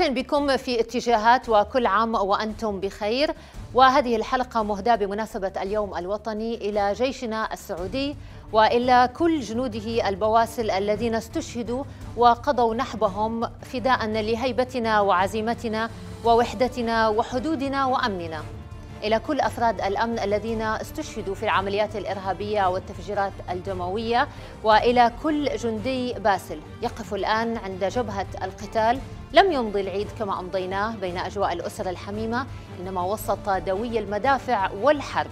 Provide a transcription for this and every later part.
أهلا بكم في اتجاهات وكل عام وأنتم بخير وهذه الحلقة مهداة بمناسبة اليوم الوطني إلى جيشنا السعودي والى كل جنوده البواسل الذين استشهدوا وقضوا نحبهم فداء لهيبتنا وعزيمتنا ووحدتنا وحدودنا وامننا الى كل افراد الامن الذين استشهدوا في العمليات الارهابيه والتفجيرات الدمويه والى كل جندي باسل يقف الان عند جبهه القتال لم يمضي العيد كما أمضيناه بين أجواء الأسر الحميمة إنما وسط دوي المدافع والحرب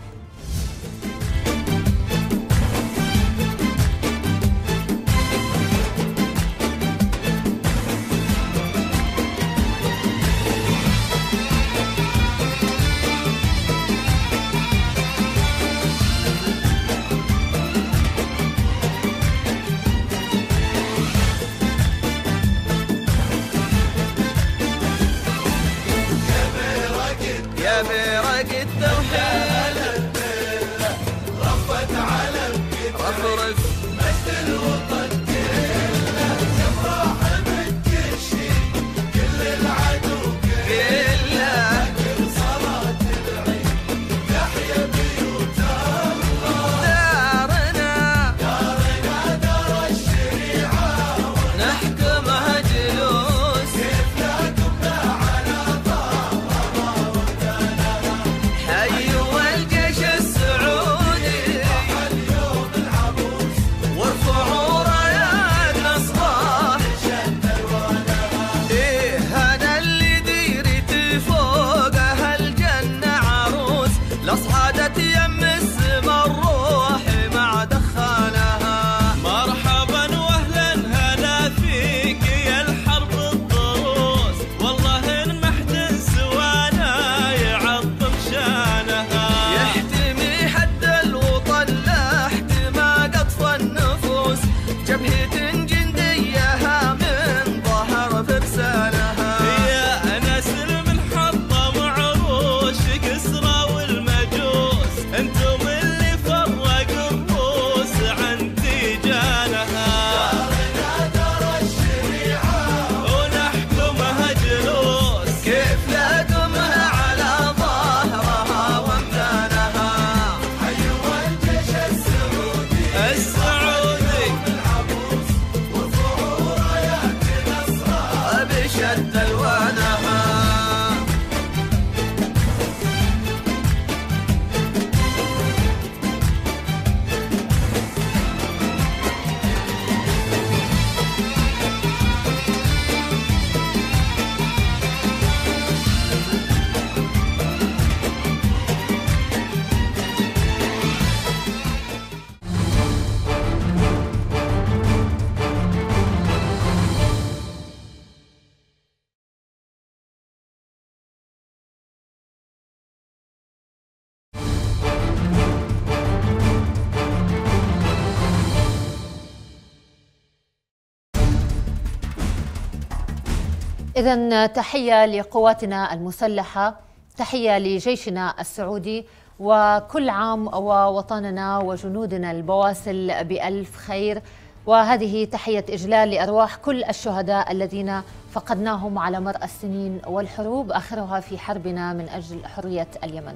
إذا تحية لقواتنا المسلحة تحية لجيشنا السعودي وكل عام ووطننا وجنودنا البواسل بألف خير وهذه تحية إجلال لأرواح كل الشهداء الذين فقدناهم على مر السنين والحروب آخرها في حربنا من أجل حرية اليمن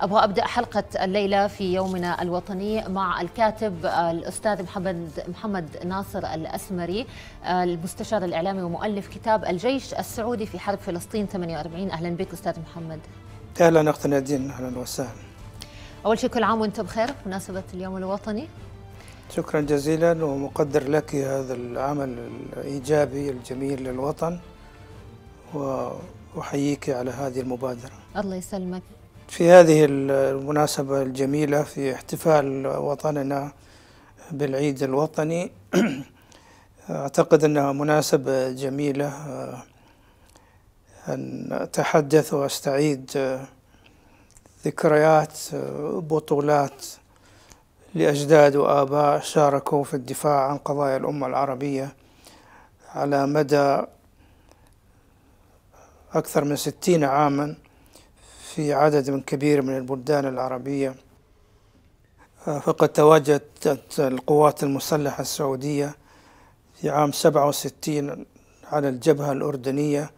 أبغى أبدأ حلقة الليلة في يومنا الوطني مع الكاتب الأستاذ محمد, محمد ناصر الأسمري المستشار الإعلامي ومؤلف كتاب الجيش السعودي في حرب فلسطين 48 أهلا بك أستاذ محمد أهلا أخت نادين أهلا وسهلا أول شيء كل عام وأنتم بخير بمناسبة اليوم الوطني شكرا جزيلا ومقدر لك هذا العمل الإيجابي الجميل للوطن وأحييك على هذه المبادرة الله يسلمك في هذه المناسبة الجميلة في احتفال وطننا بالعيد الوطني أعتقد أنها مناسبة جميلة أن أتحدث وأستعيد ذكريات بطولات لأجداد وآباء شاركوا في الدفاع عن قضايا الأمة العربية على مدى أكثر من ستين عاما في عدد من كبير من البلدان العربية فقد تواجدت القوات المسلحة السعودية في عام سبعة وستين على الجبهة الأردنية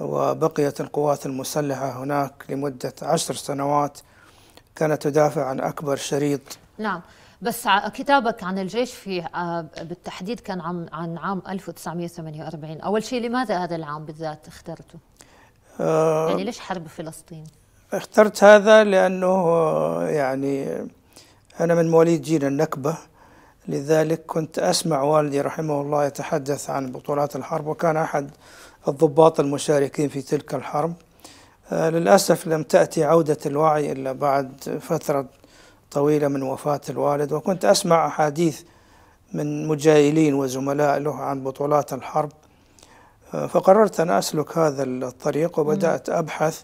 وبقيت القوات المسلحة هناك لمدة عشر سنوات كانت تدافع عن أكبر شريط نعم بس كتابك عن الجيش في آه، بالتحديد كان عن عن عام 1948 اول شيء لماذا هذا العام بالذات اخترته أه يعني ليش حرب فلسطين اخترت هذا لانه آه، يعني انا من مواليد جيل النكبه لذلك كنت اسمع والدي رحمه الله يتحدث عن بطولات الحرب وكان احد الضباط المشاركين في تلك الحرب آه، للاسف لم تاتي عوده الوعي الا بعد فتره طويلة من وفاة الوالد وكنت أسمع أحاديث من مجايلين وزملاء له عن بطولات الحرب آه، فقررت أن أسلك هذا الطريق وبدأت أبحث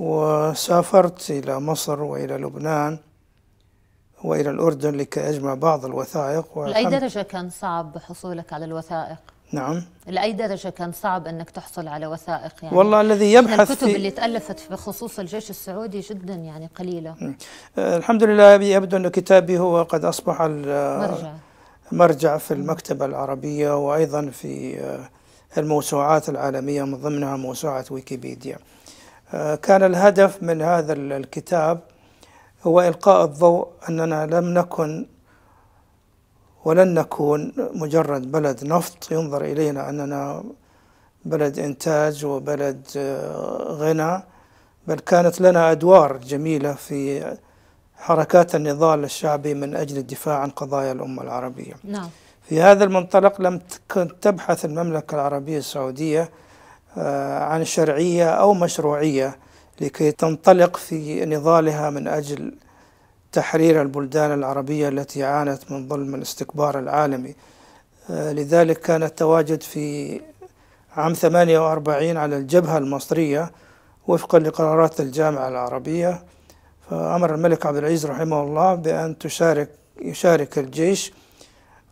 وسافرت إلى مصر وإلى لبنان وإلى الأردن لكي أجمع بعض الوثائق لأي درجة كان صعب حصولك على الوثائق؟ نعم لأي درجة كان صعب أنك تحصل على وثائق يعني والله الذي يبحث الكتب في اللي تألفت بخصوص الجيش السعودي جدا يعني قليلة آه، الحمد لله يبدو أن كتابي هو قد أصبح مرجع مرجع في المكتبة العربية وأيضا في آه، الموسوعات العالمية من ضمنها موسوعة ويكيبيديا آه، كان الهدف من هذا الكتاب هو إلقاء الضوء أننا لم نكن ولن نكون مجرد بلد نفط ينظر إلينا أننا بلد إنتاج وبلد آه، غنى بل كانت لنا أدوار جميلة في حركات النضال الشعبي من أجل الدفاع عن قضايا الأمة العربية نعم. في هذا المنطلق لم تكن تبحث المملكة العربية السعودية آه، عن شرعية أو مشروعية لكي تنطلق في نضالها من أجل تحرير البلدان العربية التي عانت من ظلم الاستكبار العالمي آه، لذلك كان التواجد في عام 48 على الجبهة المصرية وفقا لقرارات الجامعة العربية فأمر الملك عبد العزيز رحمه الله بأن تشارك يشارك الجيش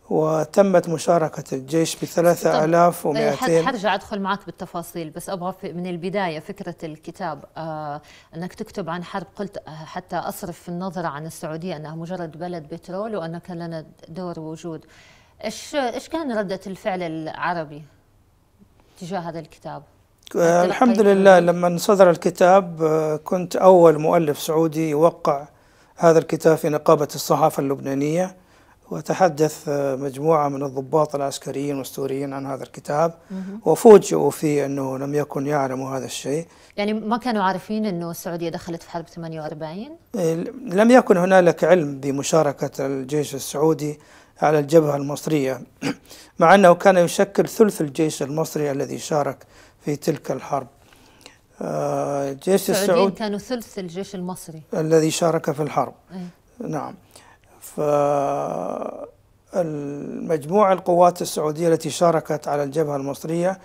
وتمت مشاركة الجيش ب 3200 إيه، حرجع أدخل معك بالتفاصيل بس أبغى من البداية فكرة الكتاب آه، أنك تكتب عن حرب قلت آه، حتى أصرف النظرة عن السعودية أنها مجرد بلد بترول وأن كان لنا دور وجود إيش إيش كان ردة الفعل العربي تجاه هذا الكتاب؟ آه، الحمد لله لما صدر الكتاب كنت أول مؤلف سعودي يوقع هذا الكتاب في نقابة الصحافة اللبنانية وتحدث آه، مجموعة من الضباط العسكريين والسوريين عن هذا الكتاب وفوجئوا فيه أنه لم يكن يعلموا هذا الشيء يعني ما كانوا عارفين أنه السعودية دخلت في حرب 48؟ إيه، لم يكن هنالك علم بمشاركة الجيش السعودي على الجبهة المصرية مع أنه كان يشكل ثلث الجيش المصري الذي شارك في تلك الحرب آه، الجيش السعودي كانوا ثلث الجيش المصري الذي شارك في الحرب إيه. نعم فالمجموع القوات السعودية التي شاركت على الجبهة المصرية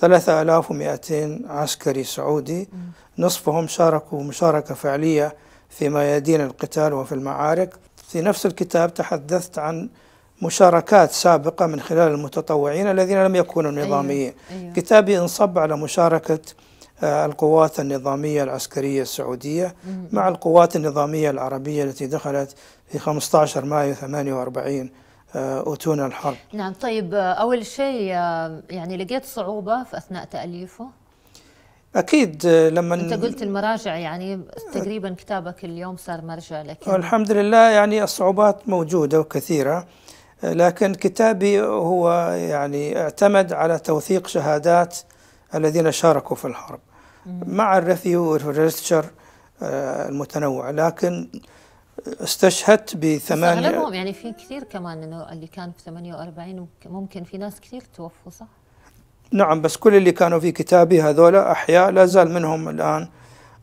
3200 عسكري سعودي نصفهم شاركوا مشاركة فعلية في ميادين القتال وفي المعارك في نفس الكتاب تحدثت عن مشاركات سابقة من خلال المتطوعين الذين لم يكونوا أيوة، نظاميين أيوة. أيوة. كتابي انصب على مشاركة آه، القوات النظامية العسكرية السعودية مع القوات النظامية العربية التي دخلت في 15 مايو 48 أتون آه، الحرب نعم طيب آه، أول شيء يعني لقيت صعوبة في أثناء تأليفه؟ أكيد لما أنت قلت المراجع يعني تقريبا كتابك اليوم صار مرجع لك الحمد لله يعني الصعوبات موجودة وكثيرة لكن كتابي هو يعني اعتمد على توثيق شهادات الذين شاركوا في الحرب مع الرثي والريستشر آه، المتنوع لكن استشهدت بثمانية اغلبهم يعني في كثير كمان انه اللي كان في 48 ممكن في ناس كثير توفوا صح؟ نعم بس كل اللي كانوا في كتابي هذولا احياء لا زال منهم الان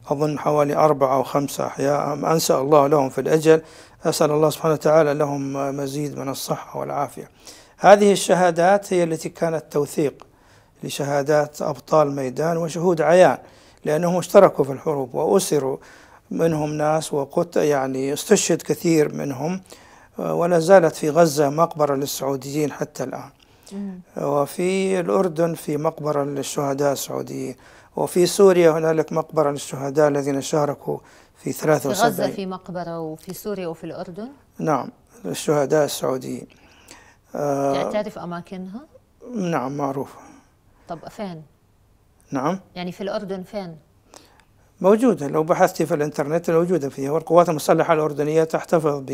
اظن حوالي اربعه او خمسه احياء انسى الله لهم في الاجل اسال الله سبحانه وتعالى لهم مزيد من الصحه والعافيه. هذه الشهادات هي التي كانت توثيق لشهادات أبطال ميدان وشهود عيان لأنهم اشتركوا في الحروب وأسروا منهم ناس وقت يعني استشهد كثير منهم آه، ولا زالت في غزة مقبرة للسعوديين حتى الآن آه، وفي الأردن في مقبرة للشهداء السعوديين وفي سوريا هنالك مقبرة للشهداء الذين شاركوا في 73 في غزة في مقبرة وفي سوريا وفي الأردن نعم للشهداء السعوديين آه، يعني تعرف أماكنها؟ نعم معروفة طب فين؟ نعم يعني في الأردن فين؟ موجودة لو بحثتي في الإنترنت موجودة فيها والقوات المسلحة الأردنية تحتفظ ب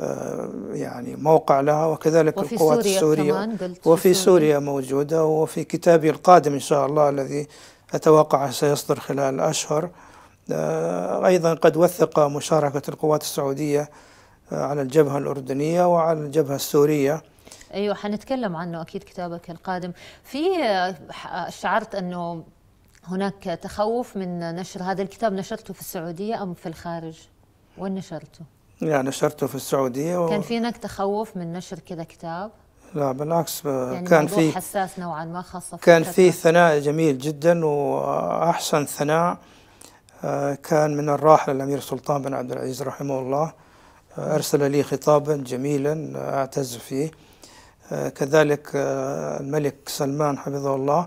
آه، يعني موقع لها وكذلك وفي القوات سوريا السورية كمان قلت وفي سوريا موجودة وفي كتابي القادم إن شاء الله الذي أتوقع سيصدر خلال أشهر آه، أيضا قد وثق مشاركة القوات السعودية آه، على الجبهة الأردنية وعلى الجبهة السورية ايوه حنتكلم عنه اكيد كتابك القادم في آه، شعرت انه هناك تخوف من نشر هذا الكتاب نشرته في السعوديه ام في الخارج وين نشرته لا نشرته في السعوديه و... كان في هناك تخوف من نشر كذا كتاب لا بالعكس آه، يعني كان في حساس نوعا ما خاصه في كان في ثناء جميل جدا واحسن ثناء آه، كان من الراحل الامير سلطان بن عبد العزيز رحمه الله ارسل لي خطابا جميلا اعتز فيه كذلك آه، الملك سلمان حفظه الله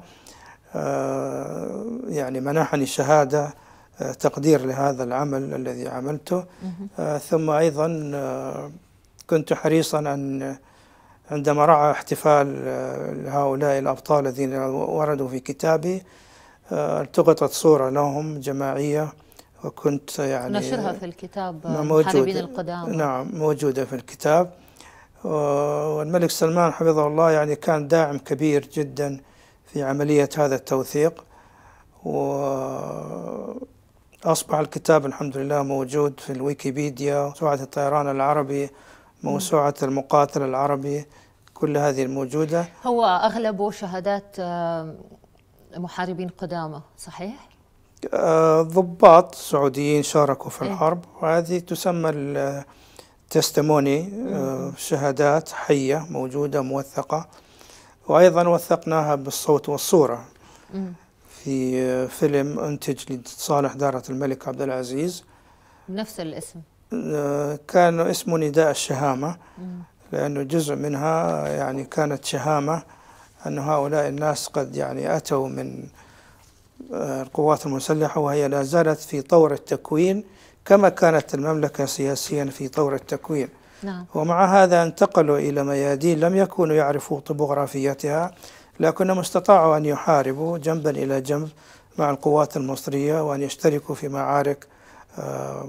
آه، يعني منحني شهادة آه، تقدير لهذا العمل الذي عملته ثم أيضا كنت حريصا أن عندما رأى احتفال هؤلاء الأبطال الذين وردوا في كتابي التقطت صورة لهم جماعية وكنت يعني نشرها في الكتاب محاربين القدامى نعم موجودة في الكتاب آه، والملك سلمان حفظه الله يعني كان داعم كبير جدا في عملية هذا التوثيق وأصبح الكتاب الحمد لله موجود في الويكيبيديا موسوعة الطيران العربي موسوعة المقاتل العربي كل هذه الموجودة هو أغلب شهادات آه، محاربين قدامى صحيح؟ آه، ضباط سعوديين شاركوا في إيه. الحرب وهذه تسمى تستموني شهادات حية موجودة موثقة وأيضا وثقناها بالصوت والصورة في uh, فيلم أنتج لصالح دارة الملك عبد العزيز نفس الاسم uh, كان اسمه نداء الشهامة لأنه جزء منها يعني كانت شهامة أن هؤلاء الناس قد يعني أتوا من uh, القوات المسلحة وهي لا زالت في طور التكوين كما كانت المملكة سياسيا في طور التكوين نعم. ومع هذا انتقلوا إلى ميادين لم يكونوا يعرفوا طبوغرافيتها لكنهم استطاعوا أن يحاربوا جنبا إلى جنب مع القوات المصرية وأن يشتركوا في معارك آه،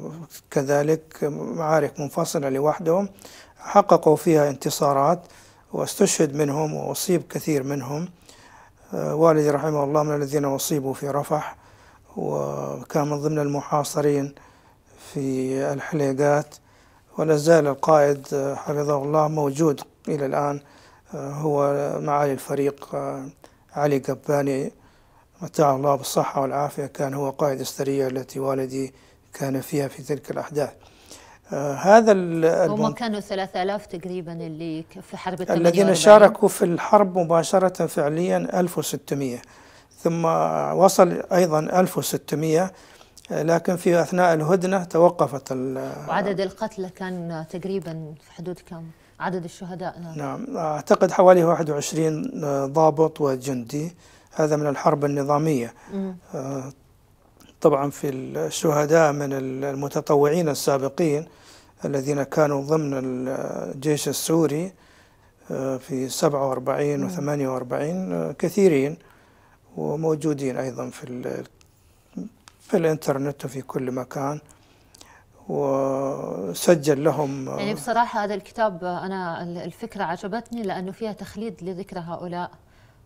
كذلك معارك منفصلة لوحدهم حققوا فيها انتصارات واستشهد منهم وأصيب كثير منهم آه، والدي رحمه الله من الذين أصيبوا في رفح وكان من ضمن المحاصرين في الحليقات ولا زال القائد آه، حفظه الله موجود إلى الآن آه، هو معالي الفريق آه، علي قباني متاع الله بالصحة والعافية كان هو قائد السرية التي والدي كان فيها في تلك الأحداث هذا هم كانوا 3000 تقريبا اللي في حرب الذين شاركوا في الحرب مباشرة فعليا 1600 ثم وصل أيضا 1600 لكن في أثناء الهدنة توقفت وعدد القتلى كان تقريبا في حدود كم؟ عدد الشهداء نعم, نعم. أعتقد حوالي 21 ضابط وجندي هذا من الحرب النظامية آه، طبعا في الشهداء من المتطوعين السابقين الذين كانوا ضمن الجيش السوري آه، في 47 و 48 كثيرين وموجودين أيضا في في الانترنت وفي كل مكان وسجل لهم يعني بصراحة هذا الكتاب أنا الفكرة عجبتني لأنه فيها تخليد لذكرى هؤلاء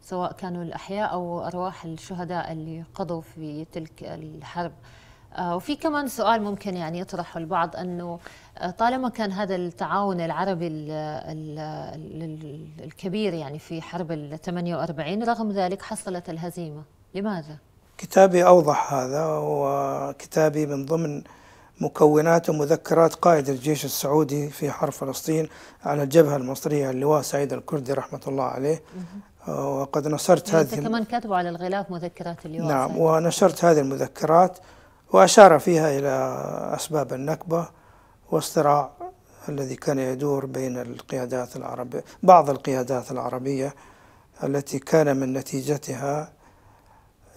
سواء كانوا الأحياء أو أرواح الشهداء اللي قضوا في تلك الحرب آه، وفي كمان سؤال ممكن يعني يطرحه البعض أنه آه، طالما كان هذا التعاون العربي الكبير يعني في حرب ال 48 رغم ذلك حصلت الهزيمة لماذا؟ كتابي أوضح هذا وكتابي من ضمن مكونات ومذكرات قائد الجيش السعودي في حرب فلسطين على الجبهة المصرية اللواء سعيد الكردي رحمة الله عليه وقد نشرت يعني هذه أنت كمان كتبوا على الغلاف مذكرات اللواء نعم سعيد. ونشرت هذه المذكرات وأشار فيها إلى أسباب النكبة والصراع الذي كان يدور بين القيادات العربية بعض القيادات العربية التي كان من نتيجتها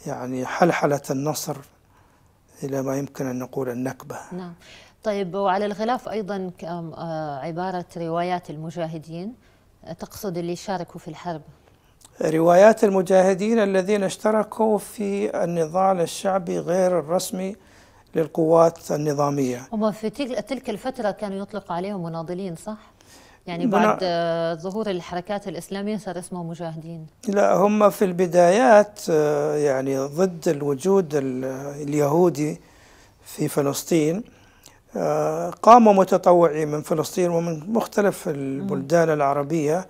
يعني حلحلة النصر إلى ما يمكن أن نقول النكبة نعم طيب وعلى الغلاف أيضا آه، عبارة روايات المجاهدين تقصد اللي شاركوا في الحرب روايات المجاهدين الذين اشتركوا في النضال الشعبي غير الرسمي للقوات النظامية هم في تلك الفترة كانوا يطلق عليهم مناضلين صح؟ يعني بعد آه، ظهور الحركات الإسلامية صار اسمه مجاهدين لا هم في البدايات آه، يعني ضد الوجود اليهودي في فلسطين آه، قاموا متطوعين من فلسطين ومن مختلف البلدان العربية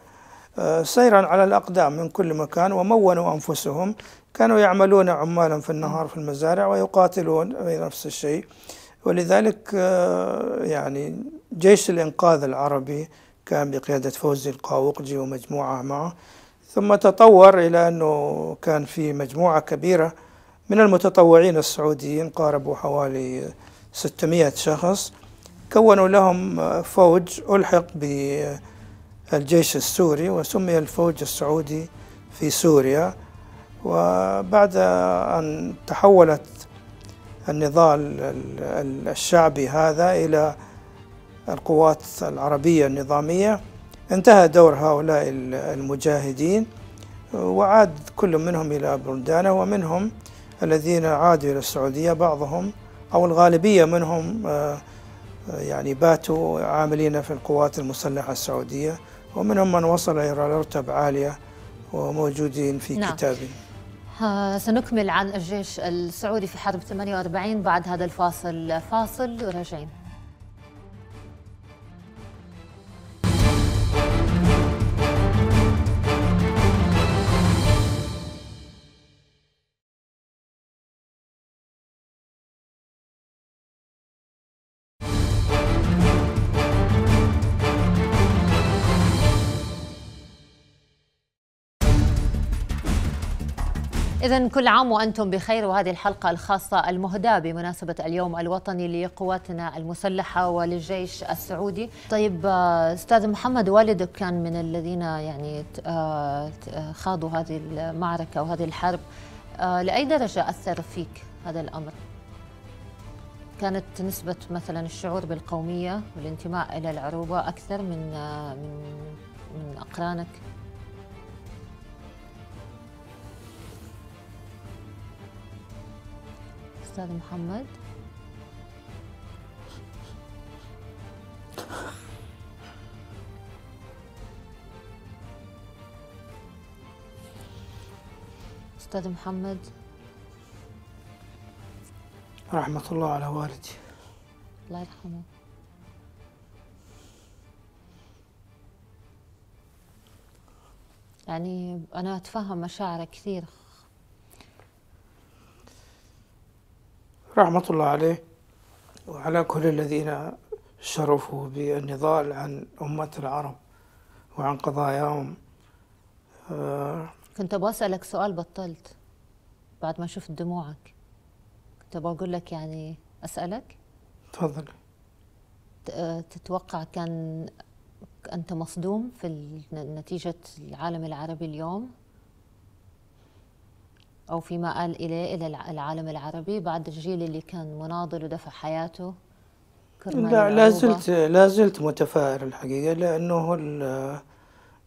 سيرا على الأقدام من كل مكان ومونوا أنفسهم كانوا يعملون عمالا في النهار في المزارع ويقاتلون نفس الشيء ولذلك يعني جيش الإنقاذ العربي كان بقيادة فوزي القاوقجي ومجموعة معه ثم تطور إلى أنه كان في مجموعة كبيرة من المتطوعين السعوديين قاربوا حوالي 600 شخص كونوا لهم فوج ألحق بالجيش السوري وسمي الفوج السعودي في سوريا وبعد أن تحولت النضال الشعبي هذا إلى القوات العربية النظامية انتهى دور هؤلاء المجاهدين وعاد كل منهم إلى بلدانه ومنهم الذين عادوا إلى السعودية بعضهم أو الغالبية منهم آه، آه، يعني باتوا عاملين في القوات المسلحة السعودية ومنهم من وصل إلى رتب عالية وموجودين في نعم. كتابي سنكمل عن الجيش السعودي في حرب 48 بعد هذا الفاصل فاصل وراجعين إذا كل عام وأنتم بخير وهذه الحلقة الخاصة المهداة بمناسبة اليوم الوطني لقواتنا المسلحة وللجيش السعودي. طيب آه، أستاذ محمد والدك كان من الذين يعني آه، آه، خاضوا هذه المعركة وهذه الحرب. لأي درجة أثر فيك هذا الأمر؟ كانت نسبة مثلا الشعور بالقومية والانتماء إلى العروبة أكثر من من من أقرانك؟ أستاذ محمد أستاذ محمد رحمة الله على والدي الله يرحمه يعني أنا أتفهم مشاعرك كثير رحمة الله عليه وعلى كل الذين شرفوا بالنضال عن أمة العرب وعن قضاياهم آه، كنت كنت أسألك سؤال بطلت بعد ما شفت دموعك كنت أبغى أقول لك يعني أسألك تفضل آه، تتوقع كان أنت مصدوم في نتيجة العالم العربي اليوم أو فيما قال إليه إلى العالم العربي بعد الجيل اللي كان مناضل ودفع حياته لا لا زلت لا زلت متفائل الحقيقة لأنه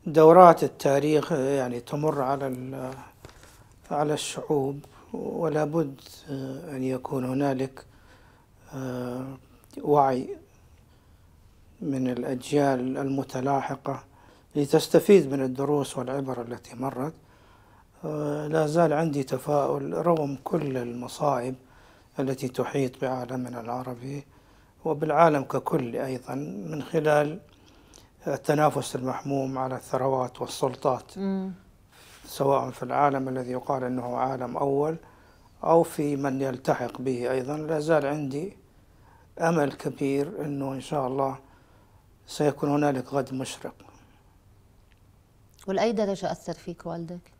دورات التاريخ يعني تمر على على الشعوب ولا بد أن يكون هنالك آه، وعي من الأجيال المتلاحقة لتستفيد من الدروس والعبر التي مرت آه، لا زال عندي تفاؤل رغم كل المصائب التي تحيط بعالمنا العربي وبالعالم ككل أيضا من خلال التنافس المحموم على الثروات والسلطات م. سواء في العالم الذي يقال أنه عالم أول أو في من يلتحق به أيضا لا زال عندي أمل كبير أنه إن شاء الله سيكون هنالك غد مشرق والأي درجة أثر فيك والدك؟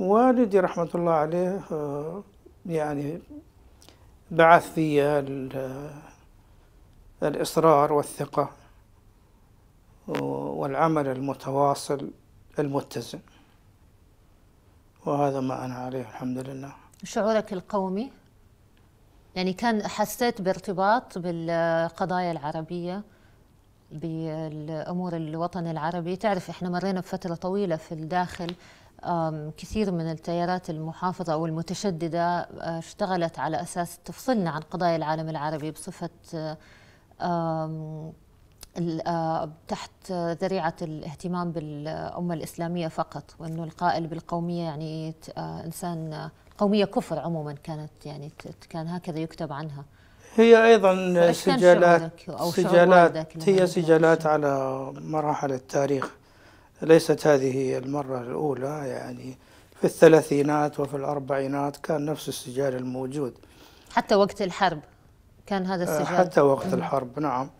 والدي رحمة الله عليه آه، يعني بعث في الإصرار والثقة والعمل المتواصل المتزن وهذا ما أنا عليه الحمد لله شعورك القومي يعني كان حسيت بارتباط بالقضايا العربية بالأمور الوطن العربي تعرف إحنا مرينا بفترة طويلة في الداخل كثير من التيارات المحافظة أو المتشددة أه، اشتغلت على أساس تفصلنا عن قضايا العالم العربي بصفة أه، تحت ذريعة الاهتمام بالأمة الإسلامية فقط وأنه القائل بالقومية يعني أه، إنسان قومية كفر عموما كانت يعني كان هكذا يكتب عنها هي أيضا سجالات سجالات هي سجالات على مراحل التاريخ ليست هذه المرة الأولى يعني في الثلاثينات وفي الأربعينات كان نفس السجال الموجود حتى وقت الحرب كان هذا آه، السجال حتى وقت نعم. الحرب نعم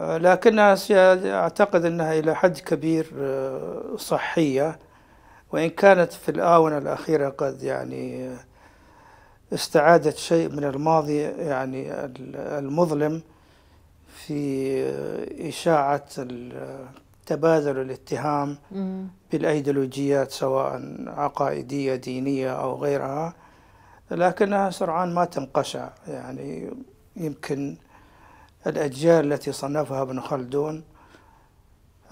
آه، لكنها أعتقد أنها إلى حد كبير آه، صحية وإن كانت في الآونة الأخيرة قد يعني استعادت شيء من الماضي يعني المظلم في إشاعة تبادل الاتهام بالايديولوجيات سواء عقائديه دينيه او غيرها لكنها سرعان ما تنقشع يعني يمكن الاجيال التي صنفها ابن خلدون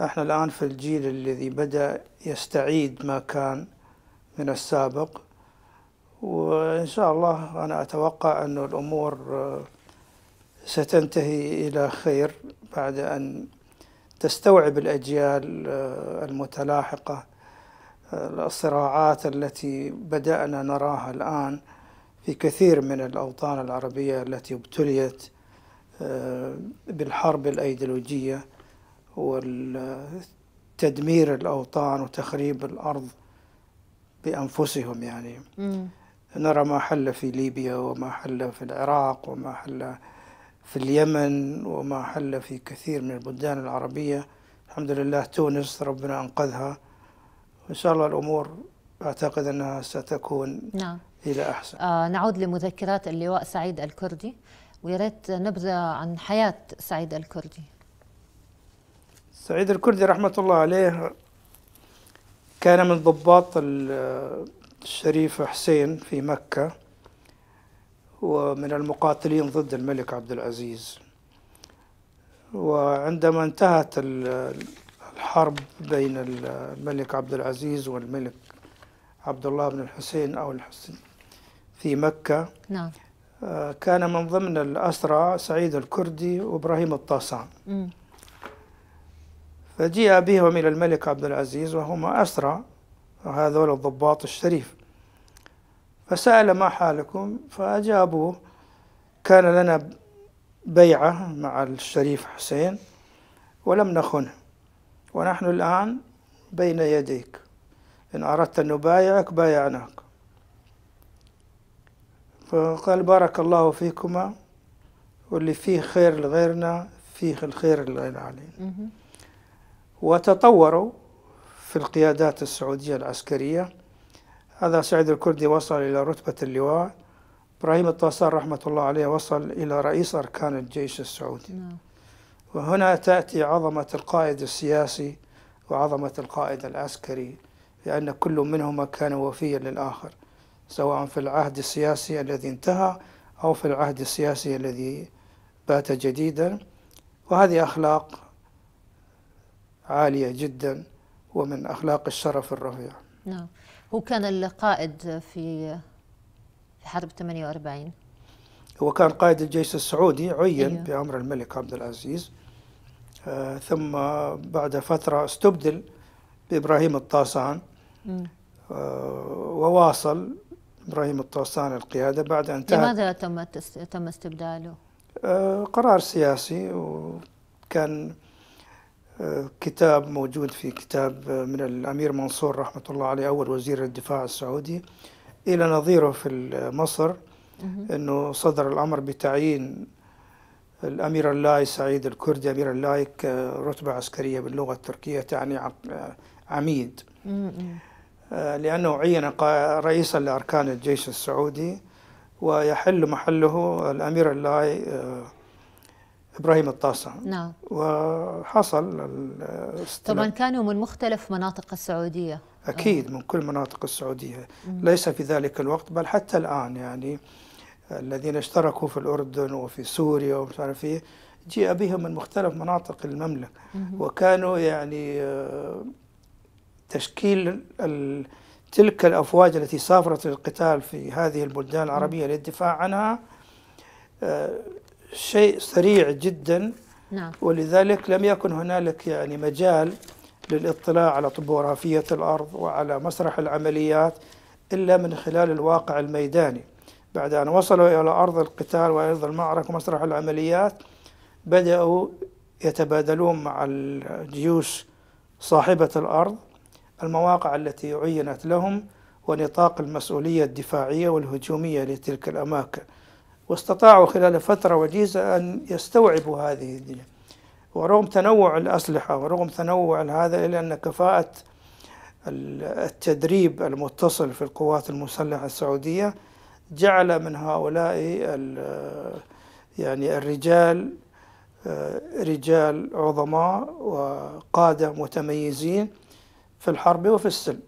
احنا الان في الجيل الذي بدا يستعيد ما كان من السابق وان شاء الله انا اتوقع انه الامور ستنتهي الى خير بعد ان تستوعب الأجيال آه، المتلاحقة آه، الصراعات التي بدأنا نراها الآن في كثير من الأوطان العربية التي ابتليت آه، بالحرب الأيديولوجية وتدمير الأوطان وتخريب الأرض بأنفسهم يعني م. نرى ما حل في ليبيا وما حل في العراق وما حل في اليمن وما حل في كثير من البلدان العربية الحمد لله تونس ربنا أنقذها إن شاء الله الأمور أعتقد أنها ستكون نعم. إلى أحسن آه نعود لمذكرات اللواء سعيد الكردي ويريت نبذة عن حياة سعيد الكردي سعيد الكردي رحمة الله عليه كان من ضباط الشريف حسين في مكة ومن المقاتلين ضد الملك عبد العزيز وعندما انتهت الحرب بين الملك عبد العزيز والملك عبد الله بن الحسين أو الحسين في مكة نعم. آه، كان من ضمن الأسرى سعيد الكردي وإبراهيم الطاسان فجيء بهم إلى الملك عبد العزيز وهما أسرى هذول الضباط الشريف فسأل ما حالكم فأجابوه كان لنا بيعة مع الشريف حسين ولم نخنه ونحن الآن بين يديك إن أردت أن نبايعك بايعناك فقال بارك الله فيكما واللي فيه خير لغيرنا فيه الخير لغير علينا وتطوروا في القيادات السعودية العسكرية هذا سعيد الكردي وصل إلى رتبة اللواء إبراهيم الطاسار رحمة الله عليه وصل إلى رئيس أركان الجيش السعودي نعم. وهنا تأتي عظمة القائد السياسي وعظمة القائد العسكري لأن كل منهما كان وفيا للآخر سواء في العهد السياسي الذي انتهى أو في العهد السياسي الذي بات جديدا وهذه أخلاق عالية جدا ومن أخلاق الشرف الرفيع نعم هو كان القائد في في حرب 48 هو كان قائد الجيش السعودي عين أيوه. بأمر الملك عبد العزيز آه ثم بعد فترة استبدل بإبراهيم الطاسان آه وواصل إبراهيم الطاسان القيادة بعد أن تم لماذا تم تم استبداله؟ آه قرار سياسي وكان كتاب موجود في كتاب من الأمير منصور رحمة الله عليه أول وزير الدفاع السعودي إلى نظيره في مصر أنه صدر الأمر بتعيين الأمير اللاي سعيد الكردي أمير اللاي آه، رتبة عسكرية باللغة التركية تعني آه، عميد آه، لأنه عين رئيسا لأركان الجيش السعودي ويحل محله الأمير اللاي ابراهيم الطاسه نعم وحصل طبعا كانوا من مختلف مناطق السعوديه اكيد آه. من كل مناطق السعوديه ليس في ذلك الوقت بل حتى الان يعني الذين اشتركوا في الاردن وفي سوريا ومش عارف ايه جيء بهم من مختلف مناطق المملكه وكانوا يعني آه، تشكيل تلك الافواج التي سافرت للقتال في هذه البلدان العربيه للدفاع عنها آه، شيء سريع جدا نعم. ولذلك لم يكن هنالك يعني مجال للاطلاع على طبوغرافية الأرض وعلى مسرح العمليات إلا من خلال الواقع الميداني بعد أن وصلوا إلى أرض القتال وأرض المعركة ومسرح العمليات بدأوا يتبادلون مع الجيوش صاحبة الأرض المواقع التي عينت لهم ونطاق المسؤولية الدفاعية والهجومية لتلك الأماكن واستطاعوا خلال فترة وجيزة أن يستوعبوا هذه الدنيا ورغم تنوع الأسلحة ورغم تنوع هذا إلا أن كفاءة التدريب المتصل في القوات المسلحة السعودية جعل من هؤلاء يعني الرجال آه، رجال عظماء وقادة متميزين في الحرب وفي السلم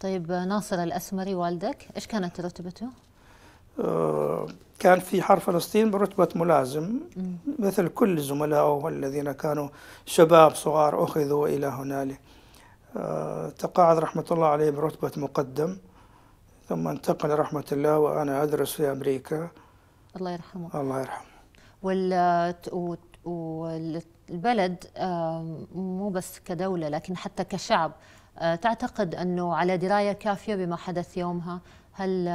طيب ناصر الأسمري والدك إيش كانت رتبته؟ آه، كان في حرب فلسطين برتبة ملازم مثل كل زملائه الذين كانوا شباب صغار أخذوا إلى هنالك آه، تقاعد رحمة الله عليه برتبة مقدم ثم انتقل رحمة الله وأنا أدرس في أمريكا الله يرحمه الله يرحمه وال... والبلد آه، مو بس كدولة لكن حتى كشعب آه، تعتقد أنه على دراية كافية بما حدث يومها هل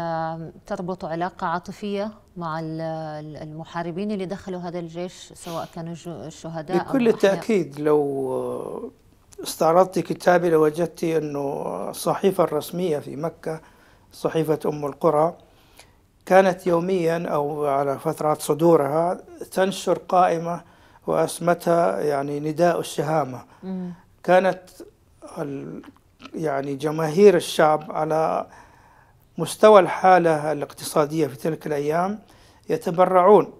تربط علاقة عاطفية مع المحاربين اللي دخلوا هذا الجيش سواء كانوا الشهداء بكل أو تأكيد لو آه، استعرضت كتابي لوجدت لو أنه الصحيفة الرسمية في مكة صحيفة أم القرى كانت يوميا أو على فترات صدورها تنشر قائمة وأسمتها يعني نداء الشهامة كانت يعني جماهير الشعب على مستوى الحالة الاقتصادية في تلك الأيام يتبرعون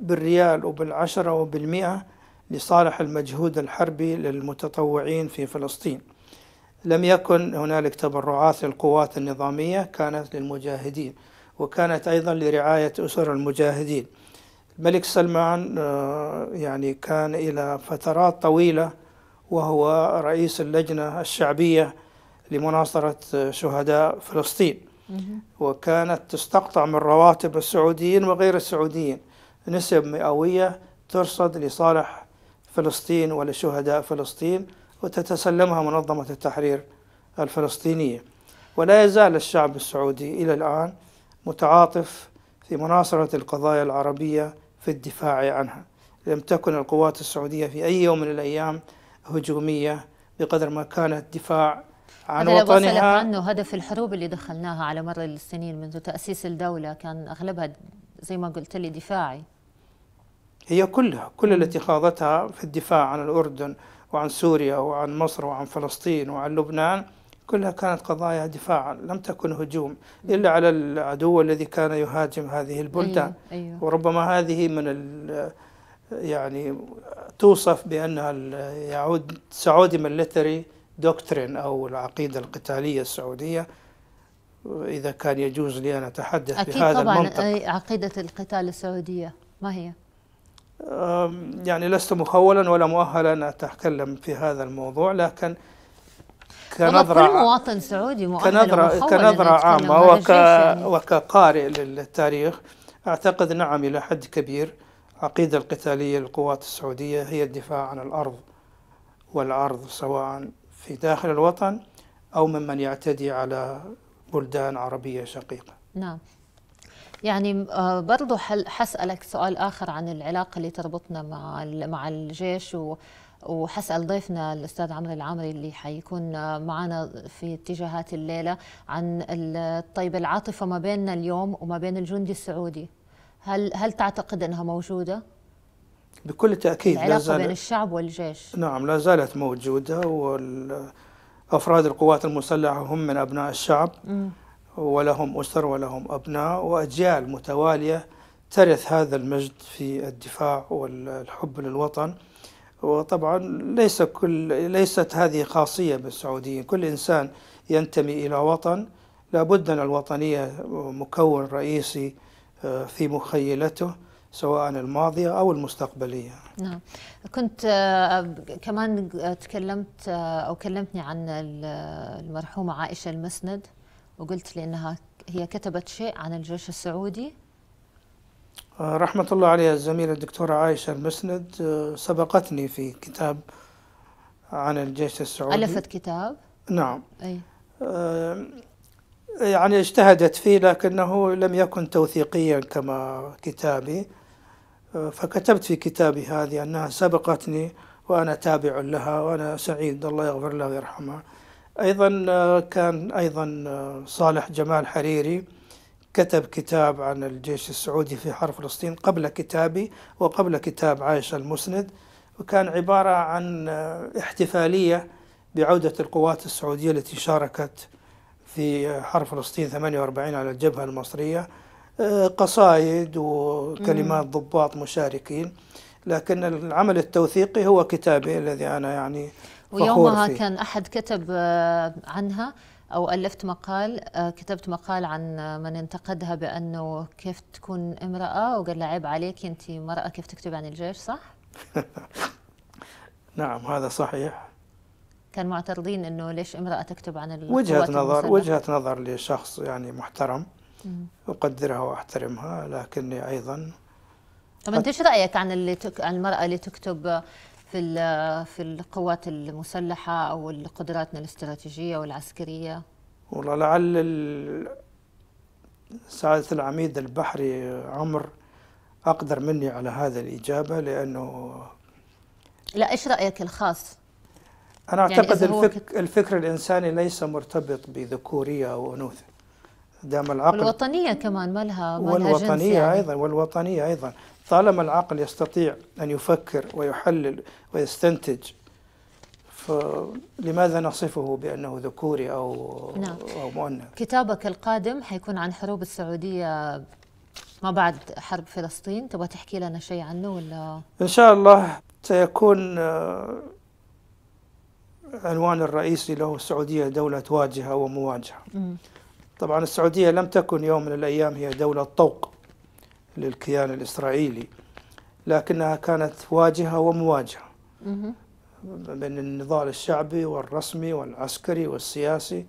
بالريال وبالعشرة وبالمئة لصالح المجهود الحربي للمتطوعين في فلسطين لم يكن هنالك تبرعات للقوات النظامية كانت للمجاهدين وكانت أيضا لرعاية أسر المجاهدين الملك سلمان آه، يعني كان إلى فترات طويلة وهو رئيس اللجنة الشعبية لمناصرة شهداء فلسطين وكانت تستقطع من رواتب السعوديين وغير السعوديين نسب مئوية ترصد لصالح فلسطين ولشهداء فلسطين وتتسلمها منظمة التحرير الفلسطينية ولا يزال الشعب السعودي إلى الآن متعاطف في مناصرة القضايا العربية في الدفاع عنها لم تكن القوات السعودية في أي يوم من الأيام هجومية بقدر ما كانت دفاع عن وطنها لو عنه هدف الحروب اللي دخلناها على مر السنين منذ تأسيس الدولة كان أغلبها زي ما قلت لي دفاعي هي كلها كل التي خاضتها في الدفاع عن الأردن وعن سوريا وعن مصر وعن فلسطين وعن لبنان كلها كانت قضايا دفاعا لم تكن هجوم إلا على العدو الذي كان يهاجم هذه البلدان أيوة, أيوة. وربما هذه من يعني توصف بأنها يعود سعودي ملتري دكترين أو العقيدة القتالية السعودية إذا كان يجوز لي أن أتحدث أكيد بهذا طبعا المنطق طبعا عقيدة القتال السعودية ما هي؟ يعني لست مخولا ولا مؤهلا أن أتكلم في هذا الموضوع لكن كنظرة كل مواطن سعودي مؤهل كنظرة, كنظرة عامة وك يعني. وكقارئ للتاريخ أعتقد نعم إلى حد كبير العقيدة القتالية للقوات السعودية هي الدفاع عن الأرض والعرض سواء في داخل الوطن أو ممن يعتدي على بلدان عربية شقيقة نعم يعني آه، برضو حسألك سؤال آخر عن العلاقة اللي تربطنا مع مع الجيش وحسأل ضيفنا الأستاذ عمرو العامري اللي حيكون آه، معنا في اتجاهات الليلة عن طيب العاطفة ما بيننا اليوم وما بين الجندي السعودي هل هل تعتقد أنها موجودة؟ بكل تأكيد العلاقة لازال... بين الشعب والجيش نعم لا زالت موجودة وأفراد القوات المسلحة هم من أبناء الشعب م. ولهم أسر ولهم أبناء وأجيال متوالية ترث هذا المجد في الدفاع والحب للوطن وطبعا ليس كل ليست هذه خاصية بالسعوديين كل إنسان ينتمي إلى وطن لابد أن الوطنية مكون رئيسي آه، في مخيلته سواء الماضية أو المستقبلية نعم كنت آه، كمان آه، تكلمت آه، أو كلمتني عن المرحومة عائشة المسند وقلت لي أنها هي كتبت شيء عن الجيش السعودي رحمة الله عليها الزميلة الدكتورة عائشة المسند سبقتني في كتاب عن الجيش السعودي ألفت كتاب؟ نعم أي. يعني اجتهدت فيه لكنه لم يكن توثيقيا كما كتابي فكتبت في كتابي هذه أنها سبقتني وأنا تابع لها وأنا سعيد الله يغفر له ويرحمه أيضا آه، كان أيضا آه، صالح جمال حريري كتب كتاب عن الجيش السعودي في حرب فلسطين قبل كتابي وقبل كتاب عائشة المسند وكان عبارة عن آه، احتفالية بعودة القوات السعودية التي شاركت في حرب فلسطين 48 على الجبهة المصرية قصائد وكلمات ضباط مشاركين لكن العمل التوثيقي هو كتابي الذي أنا يعني ويومها فيه. كان أحد كتب آه، عنها أو ألفت مقال آه، كتبت مقال عن آه، من انتقدها بأنه كيف تكون امرأة وقال لها عيب عليك أنت امراه كيف تكتب عن الجيش صح؟ نعم هذا صحيح كان معترضين أنه ليش امرأة تكتب عن وجهة نظر المسلحة. وجهة نظر لشخص يعني محترم أقدرها وأحترمها لكني أيضا طب أنت إيش رأيك عن اللي تك... عن المرأة اللي تكتب في في القوات المسلحة أو قدراتنا الاستراتيجية والعسكرية؟ والله لعل سعادة العميد البحري عمر أقدر مني على هذا الإجابة لأنه لا إيش رأيك الخاص؟ أنا يعني أعتقد يعني الفك... الفكر الإنساني ليس مرتبط بذكورية أو أنوثة دام العقل والوطنية كمان مالها والوطنية يعني. أيضا والوطنية أيضا طالما العقل يستطيع أن يفكر ويحلل ويستنتج فلماذا نصفه بأنه ذكوري أو, نعم. أو مؤنث كتابك القادم حيكون عن حروب السعودية ما بعد حرب فلسطين تبغى تحكي لنا شيء عنه ولا إن شاء الله سيكون آه، عنوان الرئيسي له السعودية دولة واجهة ومواجهة م. طبعا السعودية لم تكن يوم من الأيام هي دولة طوق للكيان الإسرائيلي لكنها كانت واجهة ومواجهة من النضال الشعبي والرسمي والعسكري والسياسي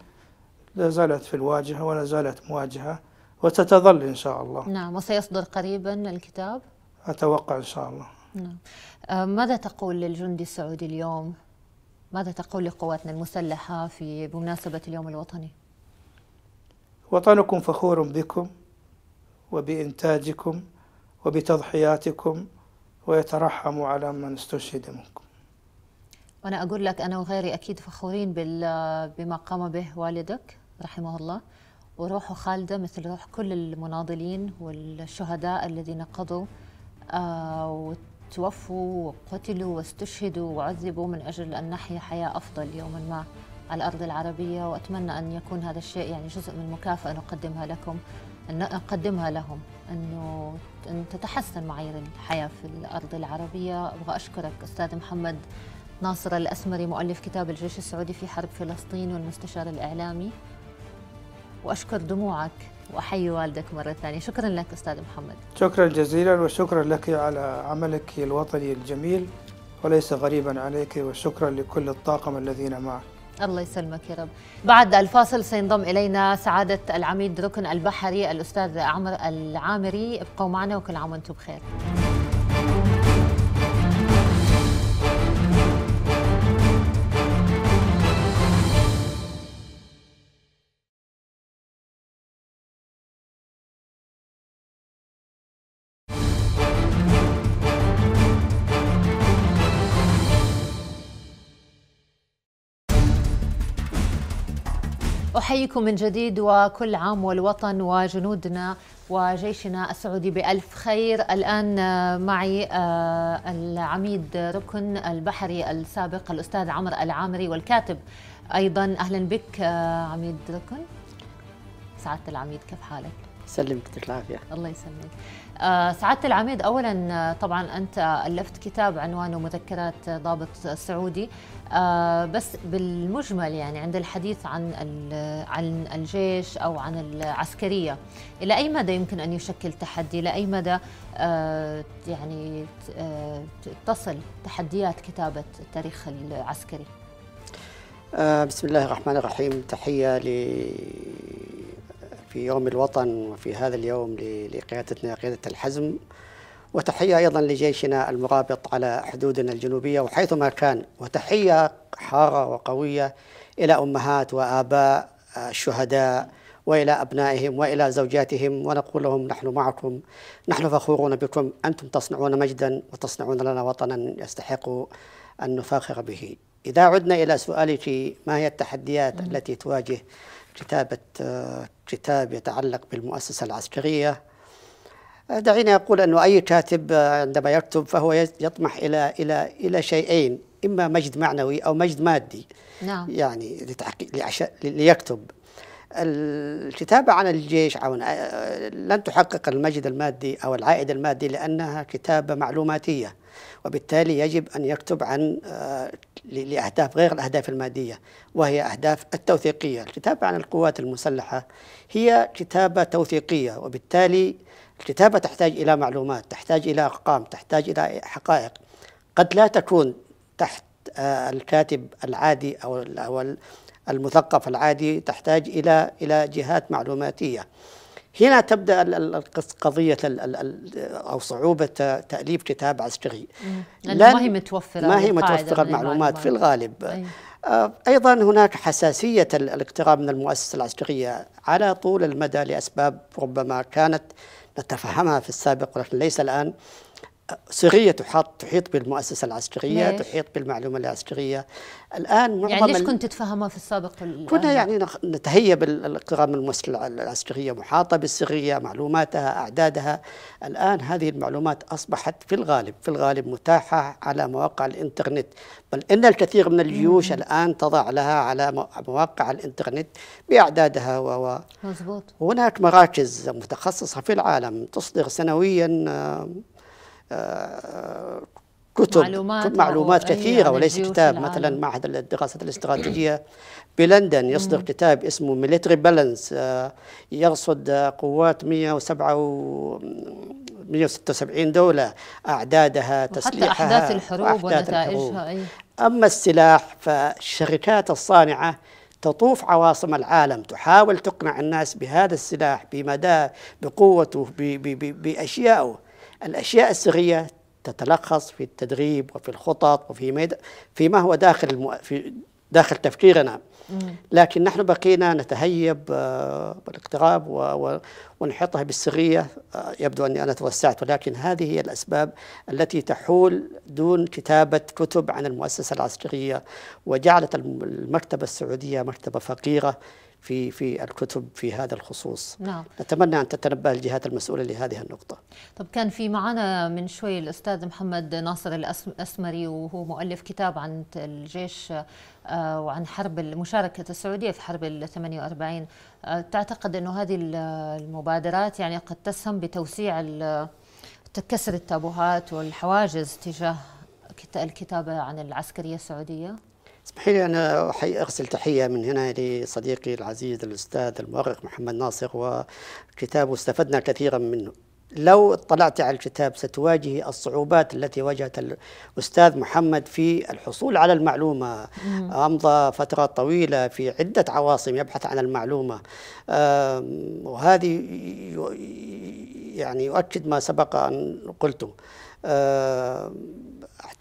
لا زالت في الواجهة ولا زالت مواجهة وستظل إن شاء الله نعم وسيصدر قريبا الكتاب أتوقع إن شاء الله نعم. آه، ماذا تقول للجندي السعودي اليوم؟ ماذا تقول لقواتنا المسلحة في بمناسبة اليوم الوطني؟ وطنكم فخور بكم وبإنتاجكم وبتضحياتكم ويترحم على من استشهد منكم وأنا أقول لك أنا وغيري أكيد فخورين بما قام به والدك رحمه الله وروحه خالدة مثل روح كل المناضلين والشهداء الذين قضوا آه وقتلوا واستشهدوا وعذبوا من أجل أن نحيا حياة أفضل يوما ما الأرض العربية وأتمنى أن يكون هذا الشيء يعني جزء من مكافأة نقدمها لكم نقدمها لهم أنه أن تتحسن معايير الحياة في الأرض العربية أبغى أشكرك أستاذ محمد ناصر الأسمري مؤلف كتاب الجيش السعودي في حرب فلسطين والمستشار الإعلامي وأشكر دموعك وأحيي والدك مرة ثانية شكرا لك أستاذ محمد شكرا جزيلا وشكرا لك على عملك الوطني الجميل وليس غريبا عليك وشكرا لكل الطاقم الذين معك الله يسلمك يا رب بعد الفاصل سينضم إلينا سعادة العميد ركن البحري الأستاذ عمر العامري ابقوا معنا وكل عام وانتم بخير أحييكم من جديد وكل عام والوطن وجنودنا وجيشنا السعودي بألف خير الآن معي آه، العميد ركن البحري السابق الأستاذ عمر العامري والكاتب أيضا أهلا بك آه، عميد ركن سعادة العميد كيف حالك؟ يسلمك يعطيك العافية الله يسلمك آه، سعادة العميد أولا آه، طبعا أنت ألفت كتاب عنوانه مذكرات ضابط سعودي آه، بس بالمجمل يعني عند الحديث عن عن الجيش أو عن العسكرية إلى أي مدى يمكن أن يشكل تحدي إلى أي مدى يعني تصل تحديات كتابة التاريخ العسكري بسم الله الرحمن الرحيم تحية في يوم الوطن وفي هذا اليوم لقيادتنا قيادة الحزم وتحية أيضا لجيشنا المرابط على حدودنا الجنوبية وحيثما كان وتحية حارة وقوية إلى أمهات وآباء الشهداء وإلى أبنائهم وإلى زوجاتهم ونقول لهم نحن معكم نحن فخورون بكم أنتم تصنعون مجدا وتصنعون لنا وطنا يستحق أن نفاخر به إذا عدنا إلى سؤالك ما هي التحديات التي تواجه كتابة آه، كتاب يتعلق بالمؤسسة العسكرية دعيني أقول أنه أي كاتب عندما يكتب فهو يطمح إلى إلى إلى شيئين إما مجد معنوي أو مجد مادي نعم. يعني لتحقيق ليكتب الكتابة عن الجيش عن لن تحقق المجد المادي أو العائد المادي لأنها كتابة معلوماتية وبالتالي يجب أن يكتب عن آه، لأهداف غير الأهداف المادية وهي أهداف التوثيقية الكتابة عن القوات المسلحة هي كتابة توثيقية وبالتالي الكتابة تحتاج إلى معلومات تحتاج إلى أرقام تحتاج إلى حقائق قد لا تكون تحت آه، الكاتب العادي أو المثقف العادي تحتاج إلى إلى جهات معلوماتية هنا تبدا قضيه او صعوبه تاليف كتاب عسكري لأن ما هي متوفره ما هي متوفره المعلومات في الغالب أي. آه، ايضا هناك حساسيه الاقتراب من المؤسسه العسكريه على طول المدى لاسباب ربما كانت نتفهمها في السابق ولكن ليس الان سوريا تحاط تحيط بالمؤسسه العسكريه، ليش؟ تحيط بالمعلومه العسكريه. الان يعني معظم يعني ليش كنت تتفهمها في السابق؟ كنا يعني نتهيب بالقرام المؤسسه العسكريه محاطه بالسريه، معلوماتها، اعدادها. الان هذه المعلومات اصبحت في الغالب في الغالب متاحه على مواقع الانترنت، بل ان الكثير من الجيوش مم. الان تضع لها على مواقع الانترنت باعدادها و مزبوط. هناك مراكز متخصصه في العالم تصدر سنويا آه، كتب معلومات, معلومات كثيره وليس كتاب العالم. مثلا معهد الدراسات الاستراتيجيه بلندن يصدر كتاب اسمه ميليتري بالانس آه، يرصد قوات 107 176 دولة أعدادها تسليحها حتى أحداث الحروب وأحداث ونتائجها الحروب. أي. أما السلاح فالشركات الصانعة تطوف عواصم العالم تحاول تقنع الناس بهذا السلاح بمدى بقوته بأشيائه الأشياء السرية تتلخص في التدريب وفي الخطط وفي ميد... فيما هو داخل الم... في داخل تفكيرنا لكن نحن بقينا نتهيب آه، بالاقتراب و... ونحطها بالسرية آه، يبدو أني أنا توسعت ولكن هذه هي الأسباب التي تحول دون كتابة كتب عن المؤسسة العسكرية وجعلت المكتبة السعودية مكتبة فقيرة في في الكتب في هذا الخصوص نعم. نتمنى أن تتنبه الجهات المسؤولة لهذه النقطة طب كان في معنا من شوي الأستاذ محمد ناصر الأسمري وهو مؤلف كتاب عن الجيش آه، وعن حرب مشاركة السعودية في حرب ال 48 آه، تعتقد أنه هذه المبادرات يعني قد تسهم بتوسيع كسر التابوهات والحواجز تجاه الكتابة عن العسكرية السعودية؟ اسمحي لي انا حي اغسل تحيه من هنا لصديقي العزيز الاستاذ المؤرخ محمد ناصر وكتابه استفدنا كثيرا منه. لو اطلعت على الكتاب ستواجه الصعوبات التي واجهت الأستاذ محمد في الحصول على المعلومة أمضى فترة طويلة في عدة عواصم يبحث عن المعلومة وهذه يعني يؤكد ما سبق أن قلته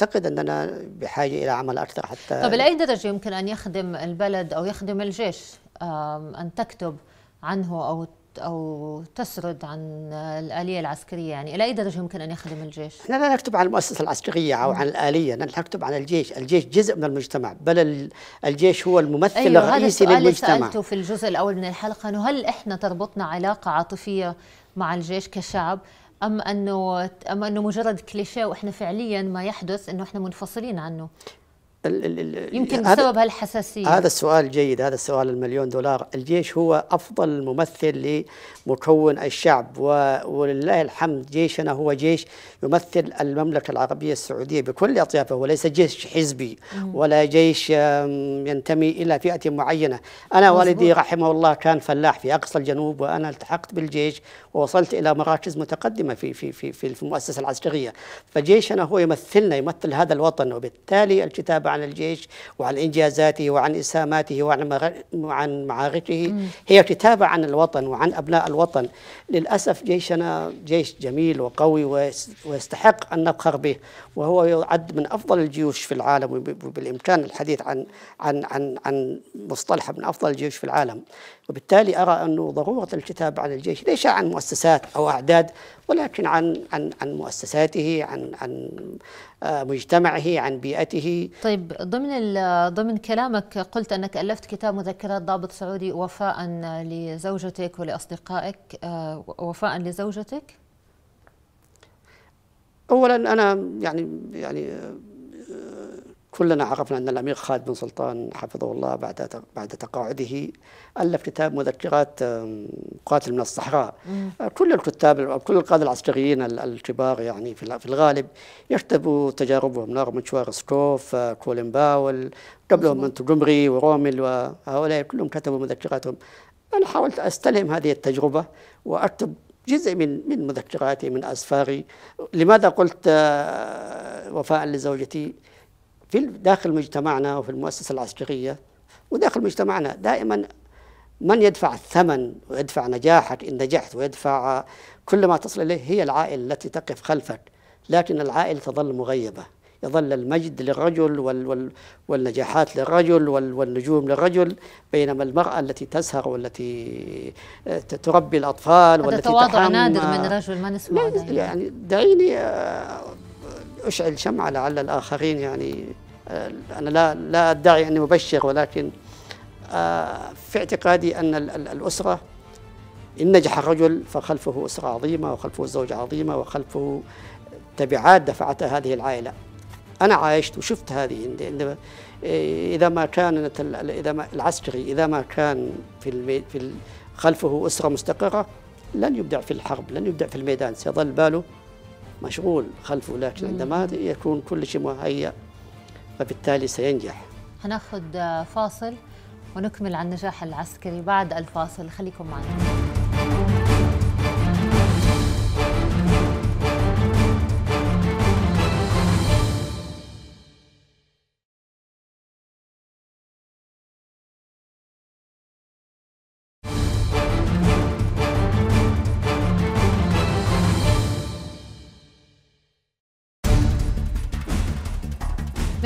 اعتقد اننا بحاجه الى عمل اكثر حتى طب الى اي درجه يمكن ان يخدم البلد او يخدم الجيش ان تكتب عنه او او تسرد عن الاليه العسكريه يعني الى اي درجه يمكن ان يخدم الجيش؟ احنا لا نكتب عن المؤسسه العسكريه او عن الاليه، نحن نكتب عن الجيش، الجيش جزء من المجتمع بل الجيش هو الممثل أيوة الرئيسي هذا للمجتمع هذا سالته في الجزء الاول من الحلقه انه هل احنا تربطنا علاقه عاطفيه مع الجيش كشعب ام انه ام انه مجرد كليشيه واحنا فعليا ما يحدث انه احنا منفصلين عنه يمكن بسبب هالحساسيه هذا السؤال جيد هذا السؤال المليون دولار الجيش هو افضل ممثل لمكون الشعب ولله الحمد جيشنا هو جيش يمثل المملكه العربيه السعوديه بكل اطيافه وليس جيش حزبي ولا جيش ينتمي الى فئه معينه انا والدي رحمه الله كان فلاح في اقصى الجنوب وانا التحقت بالجيش ووصلت الى مراكز متقدمه في في في في المؤسسه العسكريه فجيشنا هو يمثلنا يمثل هذا الوطن وبالتالي الكتابه عن الجيش وعن إنجازاته وعن إسهاماته وعن معاركه هي كتابة عن الوطن وعن أبناء الوطن للأسف جيشنا جيش جميل وقوي ويستحق أن نفخر به وهو يعد من أفضل الجيوش في العالم وبالإمكان الحديث عن عن عن عن مصطلح من أفضل الجيوش في العالم وبالتالي أرى أنه ضرورة الكتاب على الجيش ليس عن مؤسسات أو أعداد ولكن عن عن عن مؤسساته عن عن آه، مجتمعه عن بيئته طيب ضمن ضمن كلامك قلت انك الفت كتاب مذكرات ضابط سعودي وفاء لزوجتك ولاصدقائك آه، وفاء لزوجتك اولا انا يعني يعني كلنا عرفنا أن الأمير خالد بن سلطان حفظه الله بعد بعد تقاعده ألف كتاب مذكرات قاتل من الصحراء كل الكتاب كل القادة العسكريين الكبار يعني في الغالب يكتبوا تجاربهم نار مشوار سكوف آه، كولين باول قبلهم منتجمري ورومل وهؤلاء كلهم كتبوا مذكراتهم أنا حاولت أستلهم هذه التجربة وأكتب جزء من من مذكراتي من أسفاري لماذا قلت آه، وفاء لزوجتي في داخل مجتمعنا وفي المؤسسة العسكرية وداخل مجتمعنا دائما من يدفع الثمن ويدفع نجاحك إن نجحت ويدفع كل ما تصل إليه هي العائلة التي تقف خلفك لكن العائلة تظل مغيبة يظل المجد للرجل وال وال والنجاحات للرجل وال والنجوم للرجل بينما المرأة التي تسهر والتي آه، تربي الأطفال والتي تتحمل هذا تواضع نادر من رجل ما نسمع يعني دعيني آه، أشعل شمعة لعل الآخرين يعني آه، أنا لا لا أدعي أني مبشر ولكن آه، في اعتقادي أن الأسرة إن نجح الرجل فخلفه أسرة عظيمة وخلفه زوجة عظيمة وخلفه تبعات دفعتها هذه العائلة أنا عايشت وشفت هذه آه، إذا ما كان إذا ما العسكري إذا ما كان في في خلفه أسرة مستقرة لن يبدع في الحرب لن يبدع في الميدان سيظل باله مشغول خلفه لكن عندما يكون كل شيء مهيأ فبالتالي سينجح هناخد فاصل ونكمل عن النجاح العسكري بعد الفاصل خليكم معنا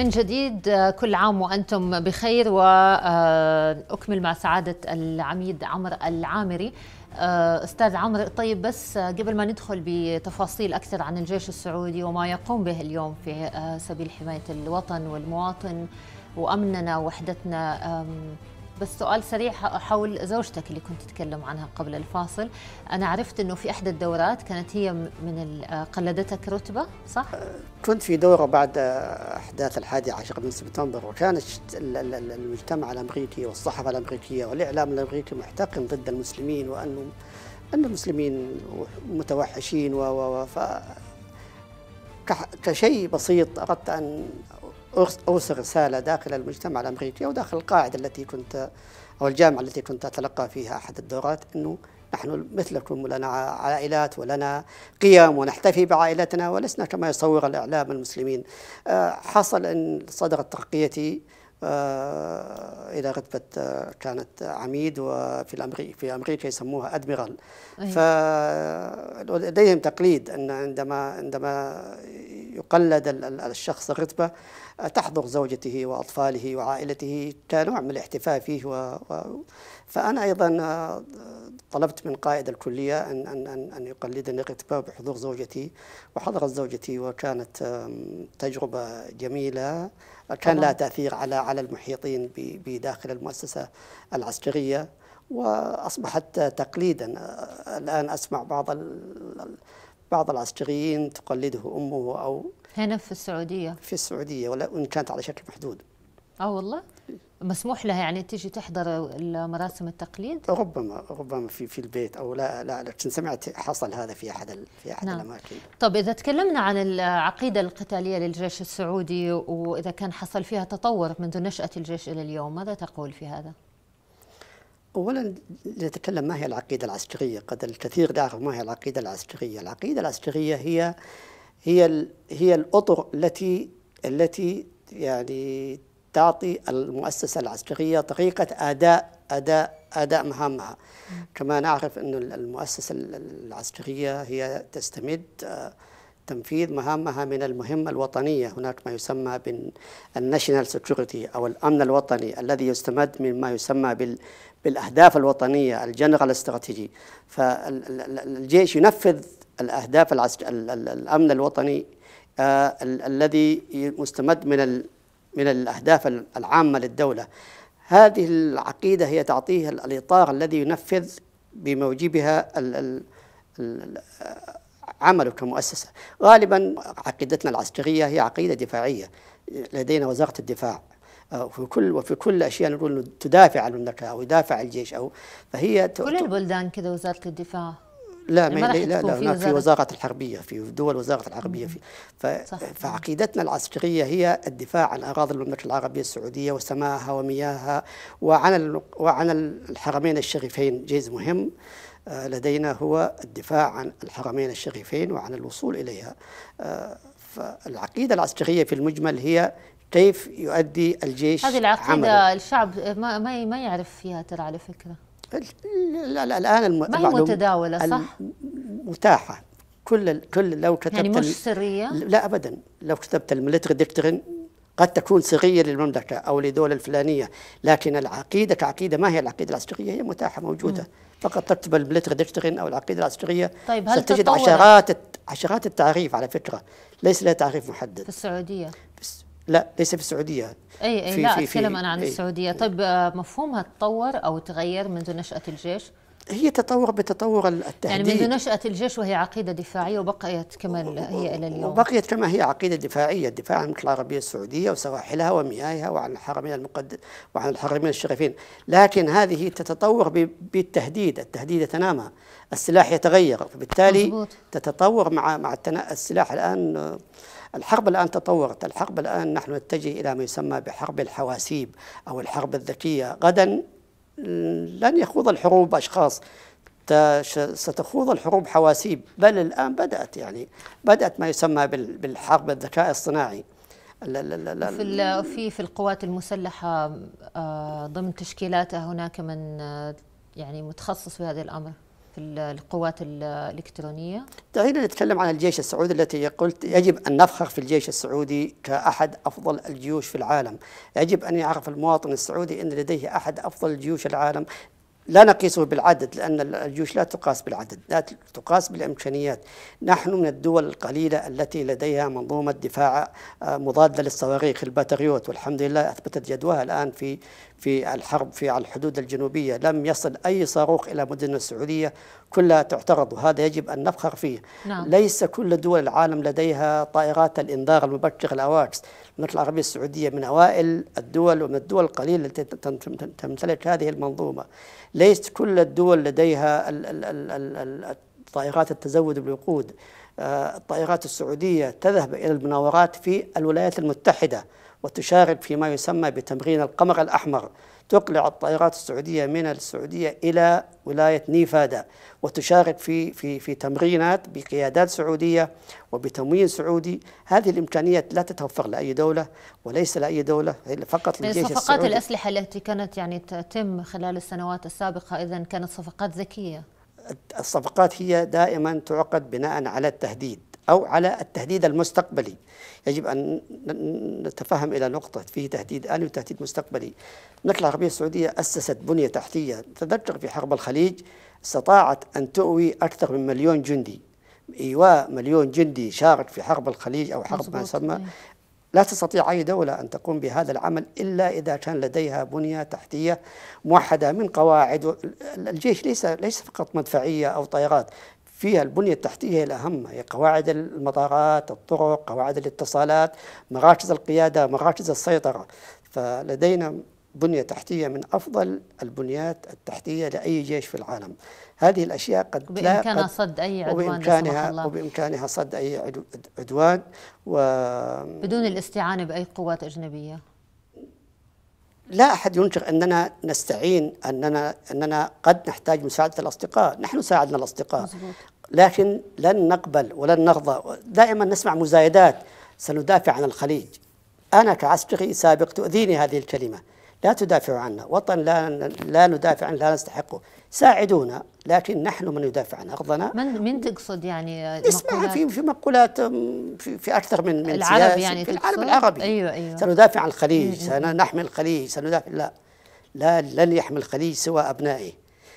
من جديد كل عام وأنتم بخير وأكمل آه، مع سعادة العميد عمر العامري آه، أستاذ عمر طيب بس آه، قبل ما ندخل بتفاصيل أكثر عن الجيش السعودي وما يقوم به اليوم في سبيل حماية الوطن والمواطن وأمننا ووحدتنا بس سؤال سريع حول زوجتك اللي كنت تتكلم عنها قبل الفاصل أنا عرفت أنه في إحدى الدورات كانت هي من آه، قلدتك رتبة صح؟ آه، كنت في دورة بعد آه، أحداث الحادي عشر من سبتمبر وكانت المجتمع الأمريكي والصحافة الأمريكية والإعلام الأمريكي محتقن ضد المسلمين وأنه أن المسلمين متوحشين و ف كشيء بسيط أردت أن أوصي رسالة داخل المجتمع الأمريكي أو داخل القاعدة التي كنت أو الجامعة التي كنت أتلقى فيها أحد الدورات أنه نحن مثلكم ولنا عائلات ولنا قيم ونحتفي بعائلتنا ولسنا كما يصور الإعلام المسلمين آه، حصل أن صدرت ترقيتي آه، الى رتبه آه، كانت عميد وفي الامريكي في امريكا يسموها ادميرال أيوة. فلديهم تقليد ان عندما عندما يقلد الشخص الرتبه تحضر زوجته وأطفاله وعائلته كنوع من الاحتفاء فيه و... و... فأنا أيضا آه، طلبت من قائد الكلية أن, أن, أن, أن يقلدني الاحتفاء بحضور زوجتي وحضرت زوجتي وكانت تجربة جميلة كان لها تأثير على على المحيطين بداخل المؤسسة العسكرية وأصبحت تقليدا آه، الآن أسمع بعض بعض العسكريين تقلده أمه أو هنا في السعودية في السعودية وإن كانت على شكل محدود اه والله مسموح لها يعني تيجي تحضر مراسم التقليد ربما ربما في في البيت او لا لا لكن سمعت حصل هذا في احد في احد نعم. الاماكن طب اذا تكلمنا عن العقيده القتاليه للجيش السعودي واذا كان حصل فيها تطور منذ نشاه الجيش الى اليوم ماذا تقول في هذا اولا نتكلم ما هي العقيده العسكريه قد الكثير داخل يعرف ما هي العقيده العسكريه العقيده العسكريه هي هي هي الاطر التي التي يعني تعطي المؤسسه العسكريه طريقه اداء اداء اداء مهامها كما نعرف انه المؤسسه العسكريه هي تستمد آه، تنفيذ مهامها من المهمة الوطنية هناك ما يسمى بالناشنال سكيورتي أو الأمن الوطني الذي يستمد مما يسمى بال بالأهداف الوطنية الجنرال استراتيجي فالجيش ينفذ الأهداف العسك... الأمن الوطني آه الذي مستمد من ال... من الأهداف العامة للدولة هذه العقيدة هي تعطيه الإطار الذي ينفذ بموجبها ال... ال... ال... عمله كمؤسسة غالبا عقيدتنا العسكرية هي عقيدة دفاعية لدينا وزارة الدفاع آه، في كل وفي كل اشياء نقول تدافع عن المملكه او يدافع الجيش او فهي كل البلدان كذا وزاره الدفاع لا يعني ما لا لا, لا في, في وزارة الحربية في دول وزارة الحربية في فعقيدتنا العسكرية هي الدفاع عن أراضي المملكة العربية السعودية وسماها ومياهها وعن وعن الحرمين الشريفين جيز مهم آه، لدينا هو الدفاع عن الحرمين الشريفين وعن الوصول إليها آه، فالعقيدة العسكرية في المجمل هي كيف يؤدي الجيش هذه العقيدة عمله. الشعب ما, ما يعرف فيها ترى على فكرة لا لا الان الم... ما هي متداوله صح؟ متاحه كل كل لو كتبت يعني مش سريه؟ لا ابدا لو كتبت الميلتري دكترين قد تكون سريه للمملكه او لدول الفلانيه لكن العقيده كعقيده ما هي العقيده العسكريه هي متاحه موجوده م. فقط تكتب الميلتري دكترين او العقيده العسكريه طيب هل ستجد عشرات عشرات التعريف على فكره ليس لها تعريف محدد في السعوديه بس لا ليس في السعوديه اي اي في لا في اتكلم انا عن أي السعوديه طيب آه، مفهومها تطور او تغير منذ نشاه الجيش هي تطور بتطور التهديد يعني منذ نشأة الجيش وهي عقيدة دفاعية وبقيت كما هي إلى اليوم وبقيت كما هي عقيدة دفاعية الدفاع عن المملكة العربية السعودية وسواحلها ومياهها وعن الحرمين المقدس وعن الحرمين الشريفين لكن هذه تتطور بالتهديد التهديد يتنامى السلاح يتغير فبالتالي مزبوط. تتطور مع مع السلاح الآن آه، الحرب الآن تطورت الحرب الآن نحن نتجه إلى ما يسمى بحرب الحواسيب أو الحرب الذكية غدا لن يخوض الحروب أشخاص ستخوض الحروب حواسيب بل الآن بدأت يعني بدأت ما يسمى بالحرب الذكاء الصناعي لا لا لا في في في القوات المسلحه آه، ضمن تشكيلاتها هناك من آه، يعني متخصص في هذا الامر في القوات الإلكترونية؟ دعينا طيب، نتكلم عن الجيش السعودي التي قلت يجب أن نفخر في الجيش السعودي كأحد أفضل الجيوش في العالم يجب أن يعرف المواطن السعودي أن لديه أحد أفضل جيوش العالم لا نقيسه بالعدد لأن الجيوش لا تقاس بالعدد لا تقاس بالإمكانيات نحن من الدول القليلة التي لديها منظومة دفاع آه، مضادة للصواريخ الباتريوت والحمد لله أثبتت جدواها الآن في في الحرب في الحدود الجنوبية لم يصل أي صاروخ إلى مدن السعودية كلها تعترض وهذا يجب أن نفخر فيه نعم. ليس كل دول العالم لديها طائرات الإنذار المبكر الأواكس المملكة العربية السعودية من أوائل الدول ومن الدول القليلة التي تمتلك هذه المنظومة ليس كل الدول لديها طائرات التزود بالوقود آه، الطائرات السعودية تذهب إلى المناورات في الولايات المتحدة وتشارك فيما يسمى بتمرين القمر الأحمر تقلع الطائرات السعودية من السعودية إلى ولاية نيفادا وتشارك في في في تمرينات بقيادات سعودية وبتموين سعودي هذه الإمكانيات لا تتوفر لأي دولة وليس لأي دولة فقط للجيش السعودي صفقات الأسلحة التي كانت يعني تتم خلال السنوات السابقة إذا كانت صفقات ذكية الصفقات هي دائما تعقد بناء على التهديد أو على التهديد المستقبلي يجب أن نتفهم إلى نقطة فيه تهديد آلي وتهديد مستقبلي المملكة العربية السعودية أسست بنية تحتية تذكر في حرب الخليج استطاعت أن تؤوي أكثر من مليون جندي إيواء مليون جندي شارك في حرب الخليج أو حرب ما يسمى إيه. لا تستطيع أي دولة أن تقوم بهذا العمل إلا إذا كان لديها بنية تحتية موحدة من قواعد الجيش ليس ليس فقط مدفعية أو طائرات فيها البنية التحتية هي الأهم هي قواعد المطارات الطرق قواعد الاتصالات مراكز القيادة مراكز السيطرة فلدينا بنية تحتية من أفضل البنيات التحتية لأي جيش في العالم هذه الأشياء قد بإمكانها قد صد أي عدوان وبإمكانها, الله. وبإمكانها صد أي عدوان و بدون الاستعانة بأي قوات أجنبية لا أحد ينكر أننا نستعين أننا أننا قد نحتاج مساعدة الأصدقاء، نحن ساعدنا الأصدقاء مزبوط. لكن لن نقبل ولن نرضى دائما نسمع مزايدات سندافع عن الخليج أنا كعسكري سابق تؤذيني هذه الكلمة لا تدافعوا عنا وطن لا لا ندافع عنه لا نستحقه ساعدونا لكن نحن من يدافع عن ارضنا من من تقصد يعني نسمعها في في مقولات في, في اكثر من من العرب يعني في العالم العربي ايوه ايوه سندافع عن الخليج سنحمي الخليج سندافع لا لا لن يحمي الخليج سوى ابنائه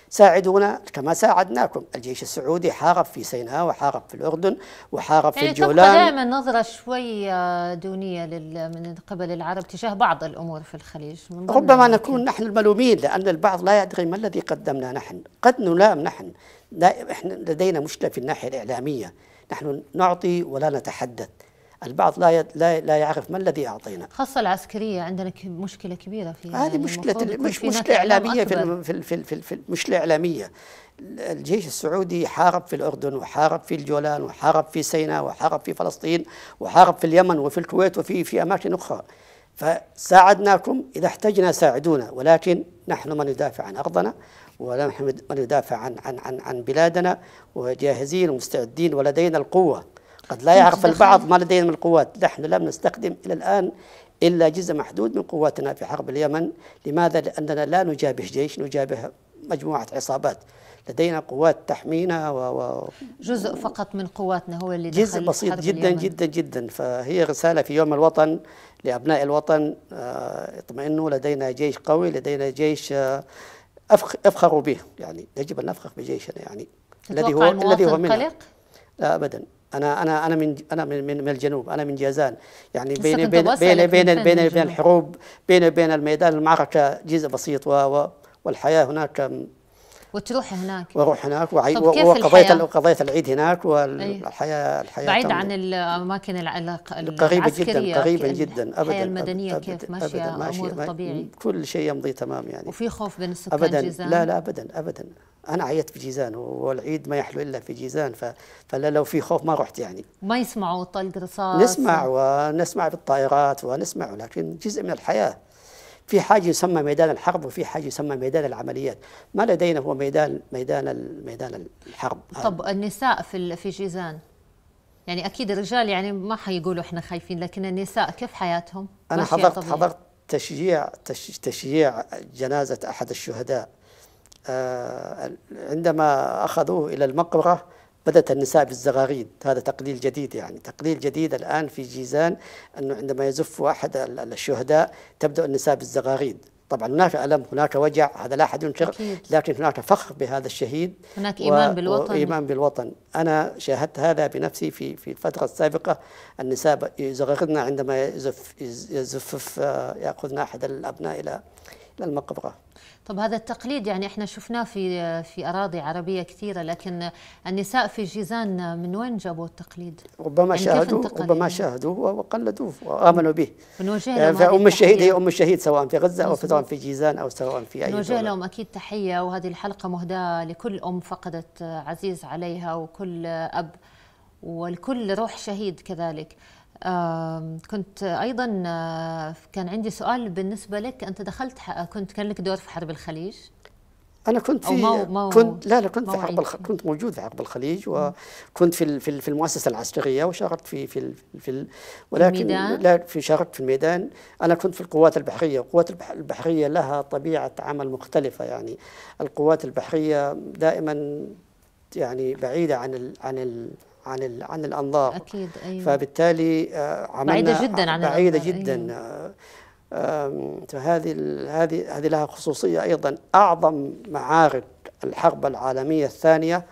ساعدونا كما ساعدناكم الجيش السعودي حارب في سيناء وحارب في الأردن وحارب يعني في الجولان يعني دائما نظرة شوي آه، دونية من قبل العرب تجاه بعض الأمور في الخليج ربما نكون نحن الملومين لأن البعض لا يدري ما الذي قدمنا نحن قد نلام نحن احنا لدينا مشكلة في الناحية الإعلامية نحن نعطي ولا نتحدث البعض لا لا لا يعرف ما الذي اعطينا خاصه العسكريه عندنا مشكله كبيره في هذه يعني مشكله مش مشكله اعلاميه في, في, في, في, في مشكله اعلاميه الجيش السعودي حارب في الاردن وحارب في الجولان وحارب في سيناء وحارب في فلسطين وحارب في اليمن وفي الكويت وفي في اماكن اخرى فساعدناكم اذا احتجنا ساعدونا ولكن نحن من يدافع عن ارضنا ونحن من يدافع عن عن عن, عن بلادنا وجاهزين ومستعدين ولدينا القوه قد لا يعرف البعض ما لدينا من القوات نحن لم نستخدم إلى الآن إلا جزء محدود من قواتنا في حرب اليمن لماذا؟ لأننا لا نجابه جيش نجابه مجموعة عصابات لدينا قوات تحمينا و, و... جزء فقط من قواتنا هو اللي جزء بسيط جدا اليمن. جدا جدا فهي رسالة في يوم الوطن لأبناء الوطن آه، اطمئنوا لدينا جيش قوي لدينا جيش آه، أفخروا به يعني يجب أن نفخر بجيشنا يعني الذي هو الذي هو منه لا أبدا انا انا انا من انا من, من الجنوب انا من جازان يعني بيني بين بين بين بين, بين, بين الحروب بيني بين الميدان المعركه جزء بسيط و والحياه هناك وتروح هناك واروح هناك وعي طب كيف وقضيت قضيت العيد هناك والحياه الحياه بعيد عن الاماكن قريبه جدا قريبا جدا ابدا الحياه المدنيه أبداً كيف ماشيه الامور طبيعي كل شيء يمضي تمام يعني وفي خوف بين السكان أبداً جيزان لا لا ابدا ابدا انا عيت في جيزان والعيد ما يحلو الا في جيزان فلا لو في خوف ما رحت يعني ما يسمعوا طلق رصاص نسمع ونسمع بالطائرات ونسمع لكن جزء من الحياه في حاجه يسمى ميدان الحرب وفي حاجه يسمى ميدان العمليات ما لدينا هو ميدان ميدان ميدان الحرب طب النساء في في جيزان يعني اكيد الرجال يعني ما حيقولوا احنا خايفين لكن النساء كيف حياتهم انا حضرت طبيعي. حضرت تشجيع تشجيع جنازه احد الشهداء آه، عندما اخذوه الى المقبره بدأت النساء الزغاريد هذا تقليل جديد يعني تقليل جديد الآن في جيزان أنه عندما يزف أحد الشهداء تبدأ النساء الزغاريد طبعا هناك ألم هناك وجع هذا لا أحد ينكر لكن هناك فخر بهذا الشهيد هناك إيمان و... بالوطن إيمان بالوطن أنا شاهدت هذا بنفسي في في الفترة السابقة النساء يزغرن عندما يزف يزفف آه، يأخذن أحد الأبناء إلى إلى المقبرة طب هذا التقليد يعني احنا شفناه في في اراضي عربيه كثيره لكن النساء في جيزان من وين جابوا التقليد؟ ربما يعني شاهدوا ربما يعني؟ شاهدوه وقلدوه وامنوا به. بنوجه لهم آه، فام الشهيد هي ام الشهيد سواء في غزه او سواء في جيزان او سواء في اي بنوجه لهم اكيد تحيه وهذه الحلقه مهداه لكل ام فقدت عزيز عليها وكل اب والكل روح شهيد كذلك. كنت ايضا آه، كان عندي سؤال بالنسبه لك انت دخلت كنت كان لك دور في حرب الخليج انا كنت في مو مو كنت لا لا كنت في حرب كنت موجود في حرب الخليج وكنت في في, في المؤسسه العسكريه وشاركت في في في ولكن لا في شاركت في الميدان انا كنت في القوات البحريه القوات البحريه لها طبيعه عمل مختلفه يعني القوات البحريه دائما يعني بعيده عن الـ عن الـ عن عن الانظار اكيد أيوة. فبالتالي آه، عملنا بعيده جدا عن بعيده جدا أيوة. آه، فهذه هذه هذه لها خصوصيه ايضا اعظم معارك الحرب العالميه الثانيه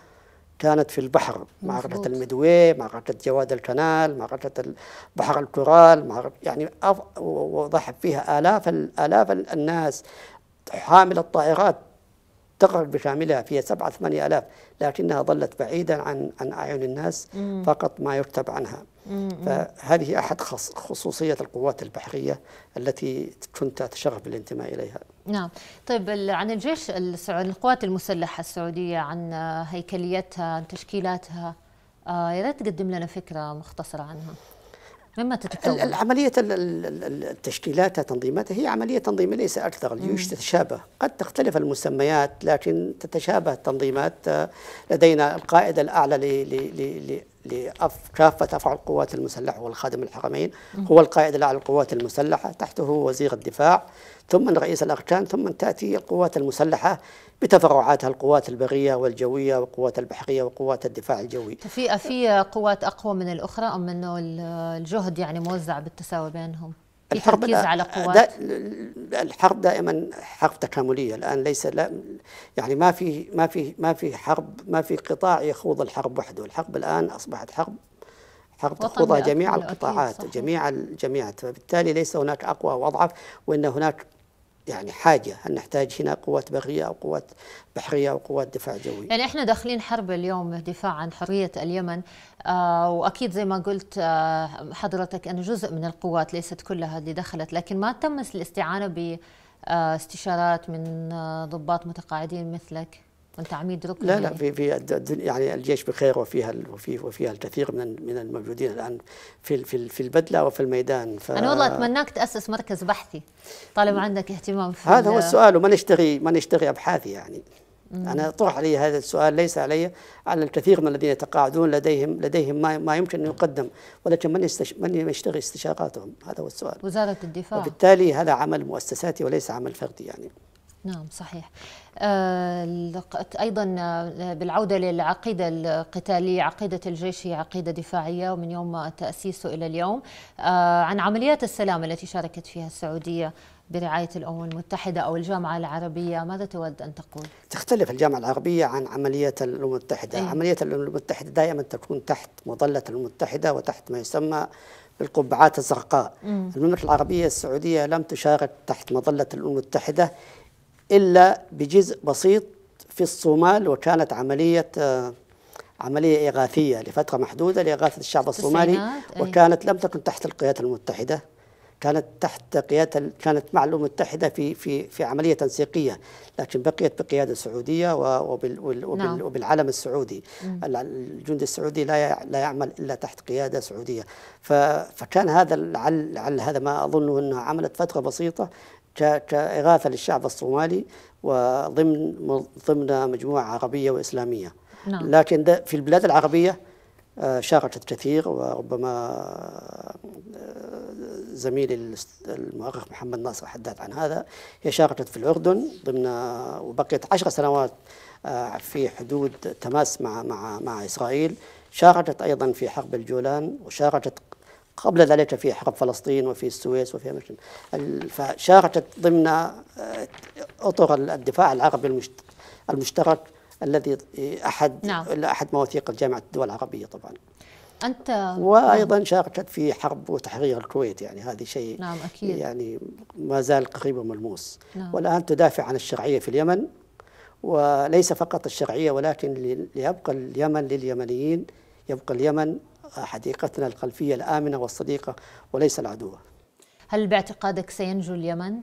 كانت في البحر معركة المدوي معركة جواد الكنال معركة البحر الكورال معركة يعني وضحت فيها آلاف الآلاف الناس حامل الطائرات تقرب بكاملها فيها سبعة ثمانية ألاف لكنها ظلت بعيدا عن عن أعين الناس فقط ما يكتب عنها فهذه أحد خصوصية القوات البحرية التي كنت أتشرف بالانتماء إليها نعم طيب عن الجيش السعودي القوات المسلحة السعودية عن هيكليتها عن تشكيلاتها آه، يا ريت تقدم لنا فكرة مختصرة عنها مما تتكون؟ عملية التشكيلات تنظيماتها هي عملية تنظيمية ليس أكثر الجيوش تتشابه قد تختلف المسميات لكن تتشابه التنظيمات آه، لدينا القائد الأعلى لكافة أفعال القوات المسلحة والخادم الحرمين هو القائد الأعلى للقوات المسلحة تحته وزير الدفاع ثم رئيس الأركان ثم تأتي القوات المسلحة بتفرعاتها القوات البرية والجوية والقوات البحرية وقوات الدفاع الجوي في في قوات أقوى من الأخرى أم أنه الجهد يعني موزع بالتساوي بينهم؟ في الحرب تركيز على قوات دا الحرب دائما حرب تكامليه الان ليس لا يعني ما في ما في ما في حرب ما في قطاع يخوض الحرب وحده الحرب الان اصبحت حرب حرب تخوضها جميع القطاعات جميع جميع فبالتالي ليس هناك اقوى واضعف وان هناك يعني حاجه هل نحتاج هنا قوات بريه او قوات بحريه او قوات دفاع جوي يعني احنا داخلين حرب اليوم دفاع عن حريه اليمن آه واكيد زي ما قلت آه حضرتك ان جزء من القوات ليست كلها اللي دخلت لكن ما تم الاستعانه باستشارات من آه، ضباط متقاعدين مثلك وانت عميد ركن لا لا يعني؟ في في يعني الجيش بخير وفيها وفي وفيها الكثير من من الموجودين الان في في في البدله وفي الميدان ف... انا والله اتمناك تاسس مركز بحثي طالما عندك اهتمام في هذا هو السؤال ومن يشتري من يشتري ابحاثي يعني انا طرح علي هذا السؤال ليس علي على الكثير من الذين يتقاعدون لديهم لديهم ما, ما يمكن ان يقدم ولكن من يستش... من يشتري استشاراتهم هذا هو السؤال وزاره الدفاع وبالتالي هذا عمل مؤسساتي وليس عمل فردي يعني نعم صحيح آه، أيضا آه، بالعودة للعقيدة القتالية عقيدة الجيش هي عقيدة دفاعية ومن يوم تأسيسه إلى اليوم آه، عن عمليات السلام التي شاركت فيها السعودية برعاية الأمم المتحدة أو الجامعة العربية ماذا تود أن تقول؟ تختلف الجامعة العربية عن عملية الأمم المتحدة أيه؟ عملية الأمم المتحدة دائما تكون تحت مظلة الأمم المتحدة وتحت ما يسمى بالقبعات الزرقاء المملكة العربية السعودية لم تشارك تحت مظلة الأمم المتحدة إلا بجزء بسيط في الصومال وكانت عملية آه، عملية إغاثية لفترة محدودة لإغاثة الشعب الصومالي وكانت لم تكن تحت القيادة المتحدة كانت تحت قيادة كانت مع الأمم المتحدة في في في عملية تنسيقية لكن بقيت بقيادة سعودية وبال نعم. وبال وبالعلم السعودي الجندي السعودي لا لا يعمل إلا تحت قيادة سعودية فكان هذا لعل هذا ما أظنه أنها عملت فترة بسيطة كإغاثة للشعب الصومالي وضمن ضمن مجموعة عربية وإسلامية نعم. لكن ده في البلاد العربية آه، شاركت كثير وربما آه، زميلي المؤرخ محمد ناصر حدث عن هذا هي شاركت في الأردن ضمن آه، وبقيت عشر سنوات في حدود تماس مع مع مع إسرائيل شاركت أيضا في حرب الجولان وشاركت قبل ذلك في حرب فلسطين وفي السويس وفي أماكن فشاركت ضمن آه، أطر الدفاع العربي المشترك الذي آه، أحد نعم. أحد مواثيق الجامعة الدول العربية طبعا أنت وأيضا نعم. شاركت في حرب وتحرير الكويت يعني هذه شيء نعم أكيد. يعني ما زال قريب وملموس نعم. والآن تدافع عن الشرعية في اليمن وليس فقط الشرعية ولكن ليبقى اليمن لليمنيين يبقى اليمن حديقتنا الخلفية الآمنة والصديقة وليس العدوة هل باعتقادك سينجو اليمن؟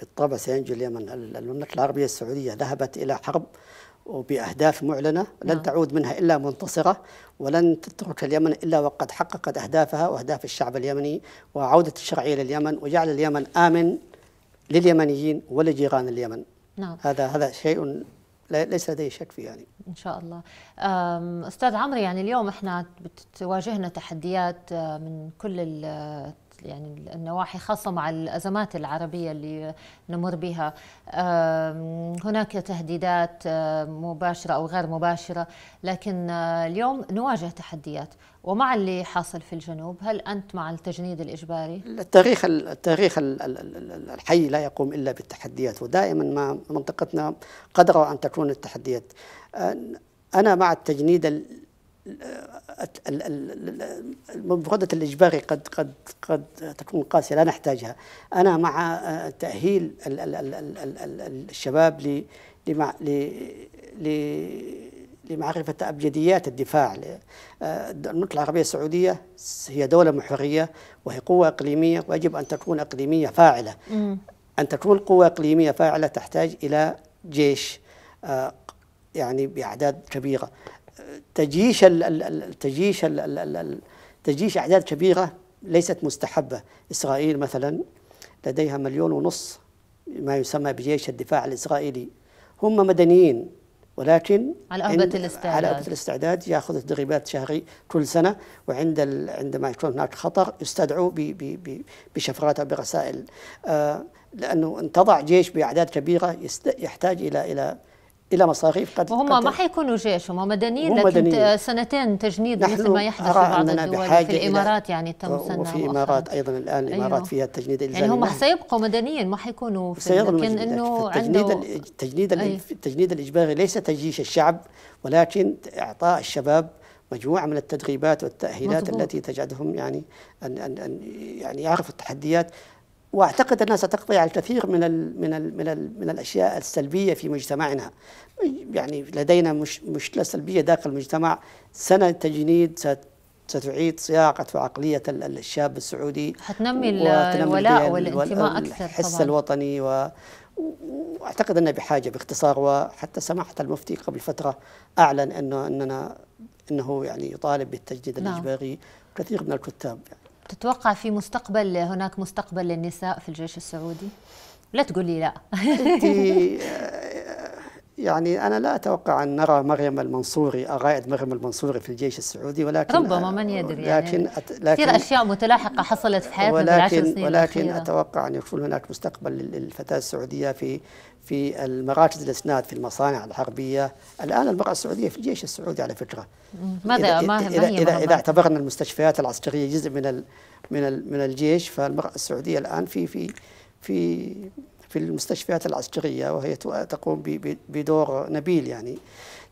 بالطبع سينجو اليمن المملكة العربية السعودية ذهبت إلى حرب وبأهداف معلنة لن نعم. تعود منها إلا منتصرة ولن تترك اليمن إلا وقد حققت أهدافها وأهداف الشعب اليمني وعودة الشرعية لليمن وجعل اليمن آمن لليمنيين ولجيران اليمن نعم. هذا هذا شيء ليس لدي شك فيه يعني ان شاء الله استاذ عمرو يعني اليوم احنا بتواجهنا تحديات أه، من كل أه، يعني النواحي خاصة مع الأزمات العربية اللي نمر بها هناك تهديدات أه، مباشرة أو غير مباشرة لكن اليوم نواجه تحديات ومع اللي حاصل في الجنوب هل أنت مع التجنيد الإجباري؟ التاريخ التاريخ الحي لا يقوم إلا بالتحديات ودائما ما منطقتنا قدر أن تكون التحديات أنا مع التجنيد المفردة الإجباري قد قد قد تكون قاسية لا نحتاجها أنا مع تأهيل الشباب لمعرفة أبجديات الدفاع آه، المملكة العربية السعودية هي دولة محورية وهي قوة إقليمية ويجب أن تكون إقليمية فاعلة أن تكون قوة إقليمية فاعلة تحتاج إلى جيش آه، يعني باعداد كبيره تجيش الـ تجيش اعداد كبيره ليست مستحبه اسرائيل مثلا لديها مليون ونص ما يسمى بجيش الدفاع الاسرائيلي هم مدنيين ولكن على أهبة الاستعداد على أهبة الاستعداد ياخذ تدريبات شهري كل سنه وعند ال... عندما يكون هناك خطر يستدعوا ب... ب... ب... بشفرات او برسائل آه لانه ان تضع جيش باعداد كبيره يست... يحتاج الى الى الى مصاريف قد وهم ما حيكونوا جيش هم مدنيين لكن مدنيين. سنتين تجنيد مثل ما يحدث في بعض الدول في الامارات يعني تم سنه وفي الامارات ايضا الان الامارات أيوه. فيها التجنيد الالزامي يعني هم سيبقوا مدنيين ما حيكونوا في لكن انه التجنيد التجنيد, أيوه. التجنيد الاجباري ليس تجيش الشعب ولكن اعطاء الشباب مجموعة من التدريبات والتأهيلات مزبوط. التي تجعلهم يعني أن أن أن يعني يعرفوا التحديات واعتقد انها ستقضي على الكثير من الـ من الـ من, الـ من الاشياء السلبيه في مجتمعنا. يعني لدينا مش مشكله سلبيه داخل المجتمع، سنه تجنيد ستعيد صياغه وعقليه الشاب السعودي حتنمي الولاء والانتماء اكثر الحس طبعا. الوطني و واعتقد انه بحاجه باختصار وحتى سماحه المفتي قبل فتره اعلن انه اننا انه يعني يطالب بالتجديد نعم. الاجباري كثير من الكتاب يعني تتوقع في مستقبل هناك مستقبل للنساء في الجيش السعودي؟ لا تقول لي لا آه، يعني أنا لا أتوقع أن نرى مريم المنصوري الرائد مريم المنصوري في الجيش السعودي ولكن ربما من يدري يعني لكن كثير أشياء متلاحقة حصلت في حياتنا ولكن في العشر سنين ولكن الأخيرة. أتوقع أن يكون هناك مستقبل للفتاة السعودية في في المراكز الاسناد في المصانع الحربيه، الان المراه السعوديه في الجيش السعودي على فكره. ماذا إذا ما إذا, إذا, إذا اعتبرنا المستشفيات العسكريه جزء من الـ من الـ من الجيش فالمراه السعوديه الان في في في في المستشفيات العسكريه وهي تقوم بدور نبيل يعني.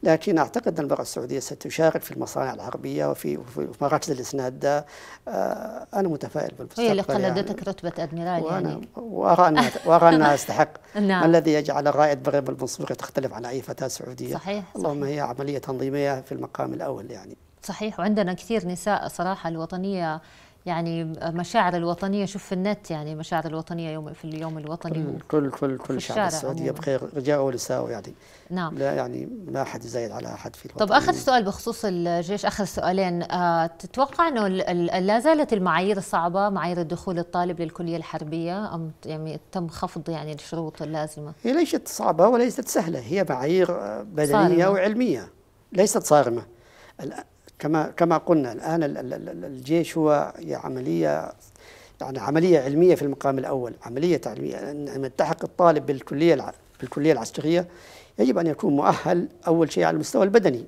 لكن أعتقد أن المرأة السعودية ستشارك في المصانع العربية وفي مراكز الإسناد ده آه، أنا متفائل بالمستقبل هي اللي قلدتك يعني رتبة أدميرال يعني وأرى أنها وأرى أنها تستحق نعم. ما الذي يجعل الرائد بريم المنصوري تختلف عن أي فتاة سعودية صحيح اللهم صحيح. هي عملية تنظيمية في المقام الأول يعني صحيح وعندنا كثير نساء صراحة الوطنية يعني مشاعر الوطنيه شوف في النت يعني مشاعر الوطنيه يوم في اليوم الوطني كل كل كل شعب السعوديه بخير رجاء ونساء يعني نعم لا يعني ما حد يزايد على احد في الوطن طب اخر سؤال بخصوص الجيش اخر سؤالين أه تتوقع انه لا زالت المعايير صعبه معايير الدخول الطالب للكليه الحربيه ام يعني تم خفض يعني الشروط اللازمه؟ هي ليست صعبه وليست سهله هي معايير آه، بدنيه صارمة. وعلميه ليست صارمه كما كما قلنا الان الجيش هو عمليه يعني عمليه علميه في المقام الاول، عمليه تعليميه عندما يلتحق الطالب بالكليه بالكليه العسكريه يجب ان يكون مؤهل اول شيء على المستوى البدني.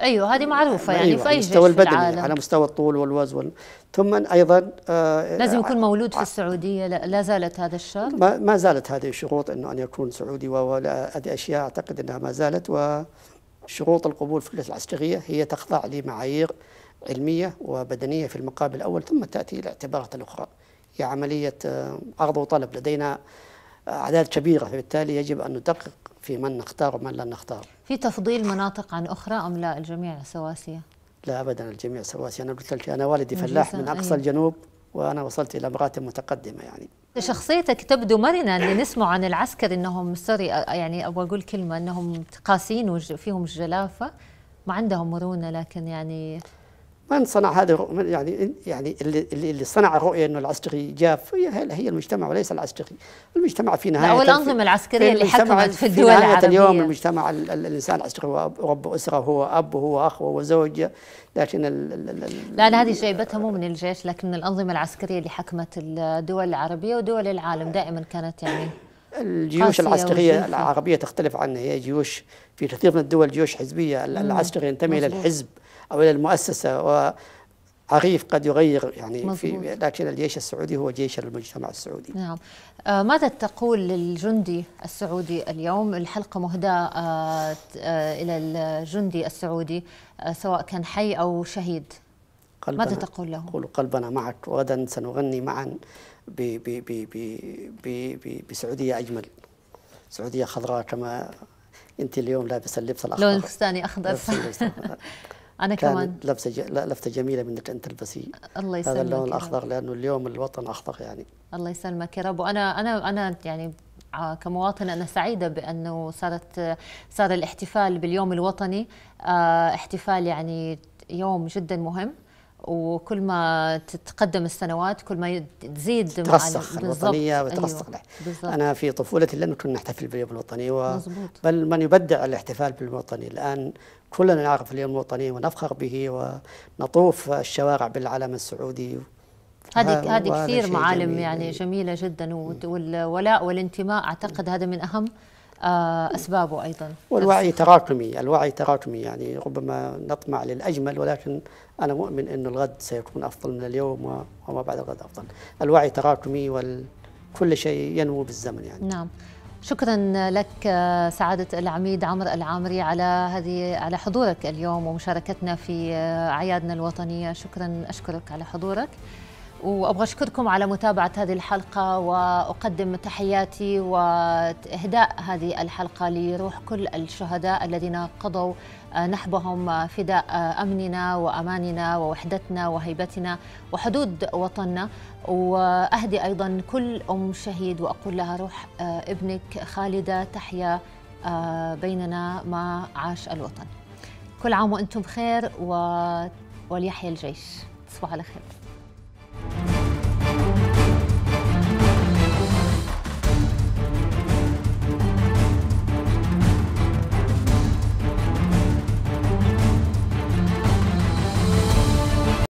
ايوه هذه معروفه يعني أيوة في اي مستوى البدني في العالم. على مستوى الطول والوزن وال... ثم ايضا آه لازم يكون آه، مولود في آه، السعوديه لا زالت هذا الشرط ما, ما زالت هذه الشروط انه ان يكون سعودي وهذه اشياء اعتقد انها ما زالت و شروط القبول في الكلية العسكرية هي تخضع لمعايير علمية وبدنية في المقابل الأول ثم تأتي الاعتبارات الأخرى هي عملية عرض آه، وطلب لدينا آه، أعداد كبيرة فبالتالي يجب أن ندقق في من نختار ومن لا نختار في تفضيل مناطق عن أخرى أم لا الجميع سواسية؟ لا أبدا الجميع سواسية أنا قلت لك أنا والدي فلاح من أقصى أيه. الجنوب وانا وصلت الى مراتب متقدمه يعني شخصيتك تبدو مرنه اللي نسمع عن العسكر انهم سوري يعني ابغى اقول كلمه انهم قاسيين وفيهم جلافه ما عندهم مرونه لكن يعني من صنع هذا يعني يعني اللي اللي صنع الرؤيه انه العسكري جاف هي هي المجتمع وليس العسكري، المجتمع في نهايه والانظمه العسكريه اللي حكمت في الدول العربيه في نهايه اليوم المجتمع الانسان العسكري هو رب اسره هو اب وهو اخ وهو زوج لكن ال ال لا انا هذه جايبتها مو من الجيش لكن الانظمه العسكريه اللي حكمت الدول العربيه ودول العالم دائما كانت يعني الجيوش العسكريه وزيفة. العربيه تختلف عنها هي جيوش في كثير من الدول جيوش حزبيه العسكري ينتمي الى الحزب أو إلى المؤسسة و عريف قد يغير يعني مزبوط. في لكن الجيش السعودي هو جيش المجتمع السعودي نعم آه، ماذا تقول للجندي السعودي اليوم الحلقة مهداة آه، آه، إلى الجندي السعودي سواء كان حي أو شهيد قلبنا ماذا تقول له؟ أقول قلبنا معك وغدا سنغني معا بسعودية أجمل سعودية خضراء كما أنت اليوم لابس اللبس الأخضر لون فستاني أخضر انا كمان لفته ج... لفته جميله منك ان تلبسي الله يسلمك هذا اللون الاخضر لانه اليوم الوطن اخضر يعني الله يسلمك يا رب وانا انا انا يعني كمواطنة أنا سعيدة بأنه صارت صار الاحتفال باليوم الوطني آه، احتفال يعني يوم جدا مهم وكل ما تتقدم السنوات كل ما تزيد ترسخ الوطنيه وترسخ أيوه انا في طفولتي لم نكن نحتفل باليوم الوطني و بل من يبدع الاحتفال بالوطني الان كلنا نعرف اليوم الوطني ونفخر به ونطوف الشوارع بالعلم السعودي هذه هذه كثير معالم جميل. يعني إيه. جميله جدا إيه. والولاء والانتماء اعتقد هذا من اهم آه، اسبابه ايضا والوعي تراكمي الوعي تراكمي يعني ربما نطمع للاجمل ولكن انا مؤمن انه الغد سيكون افضل من اليوم وما بعد الغد افضل الوعي تراكمي وكل شيء ينمو بالزمن يعني نعم شكرا لك سعادة العميد عمر العامري على هذه على حضورك اليوم ومشاركتنا في آه، أعيادنا الوطنية شكرا أشكرك على حضورك وأبغى أشكركم على متابعة هذه الحلقة وأقدم تحياتي وإهداء هذه الحلقة لروح كل الشهداء الذين قضوا نحبهم فداء امننا واماننا ووحدتنا وهيبتنا وحدود وطننا واهدي ايضا كل ام شهيد واقول لها روح آه، ابنك خالده تحيا آه، بيننا ما عاش الوطن كل عام وانتم بخير و... الجيش تصبحوا على خير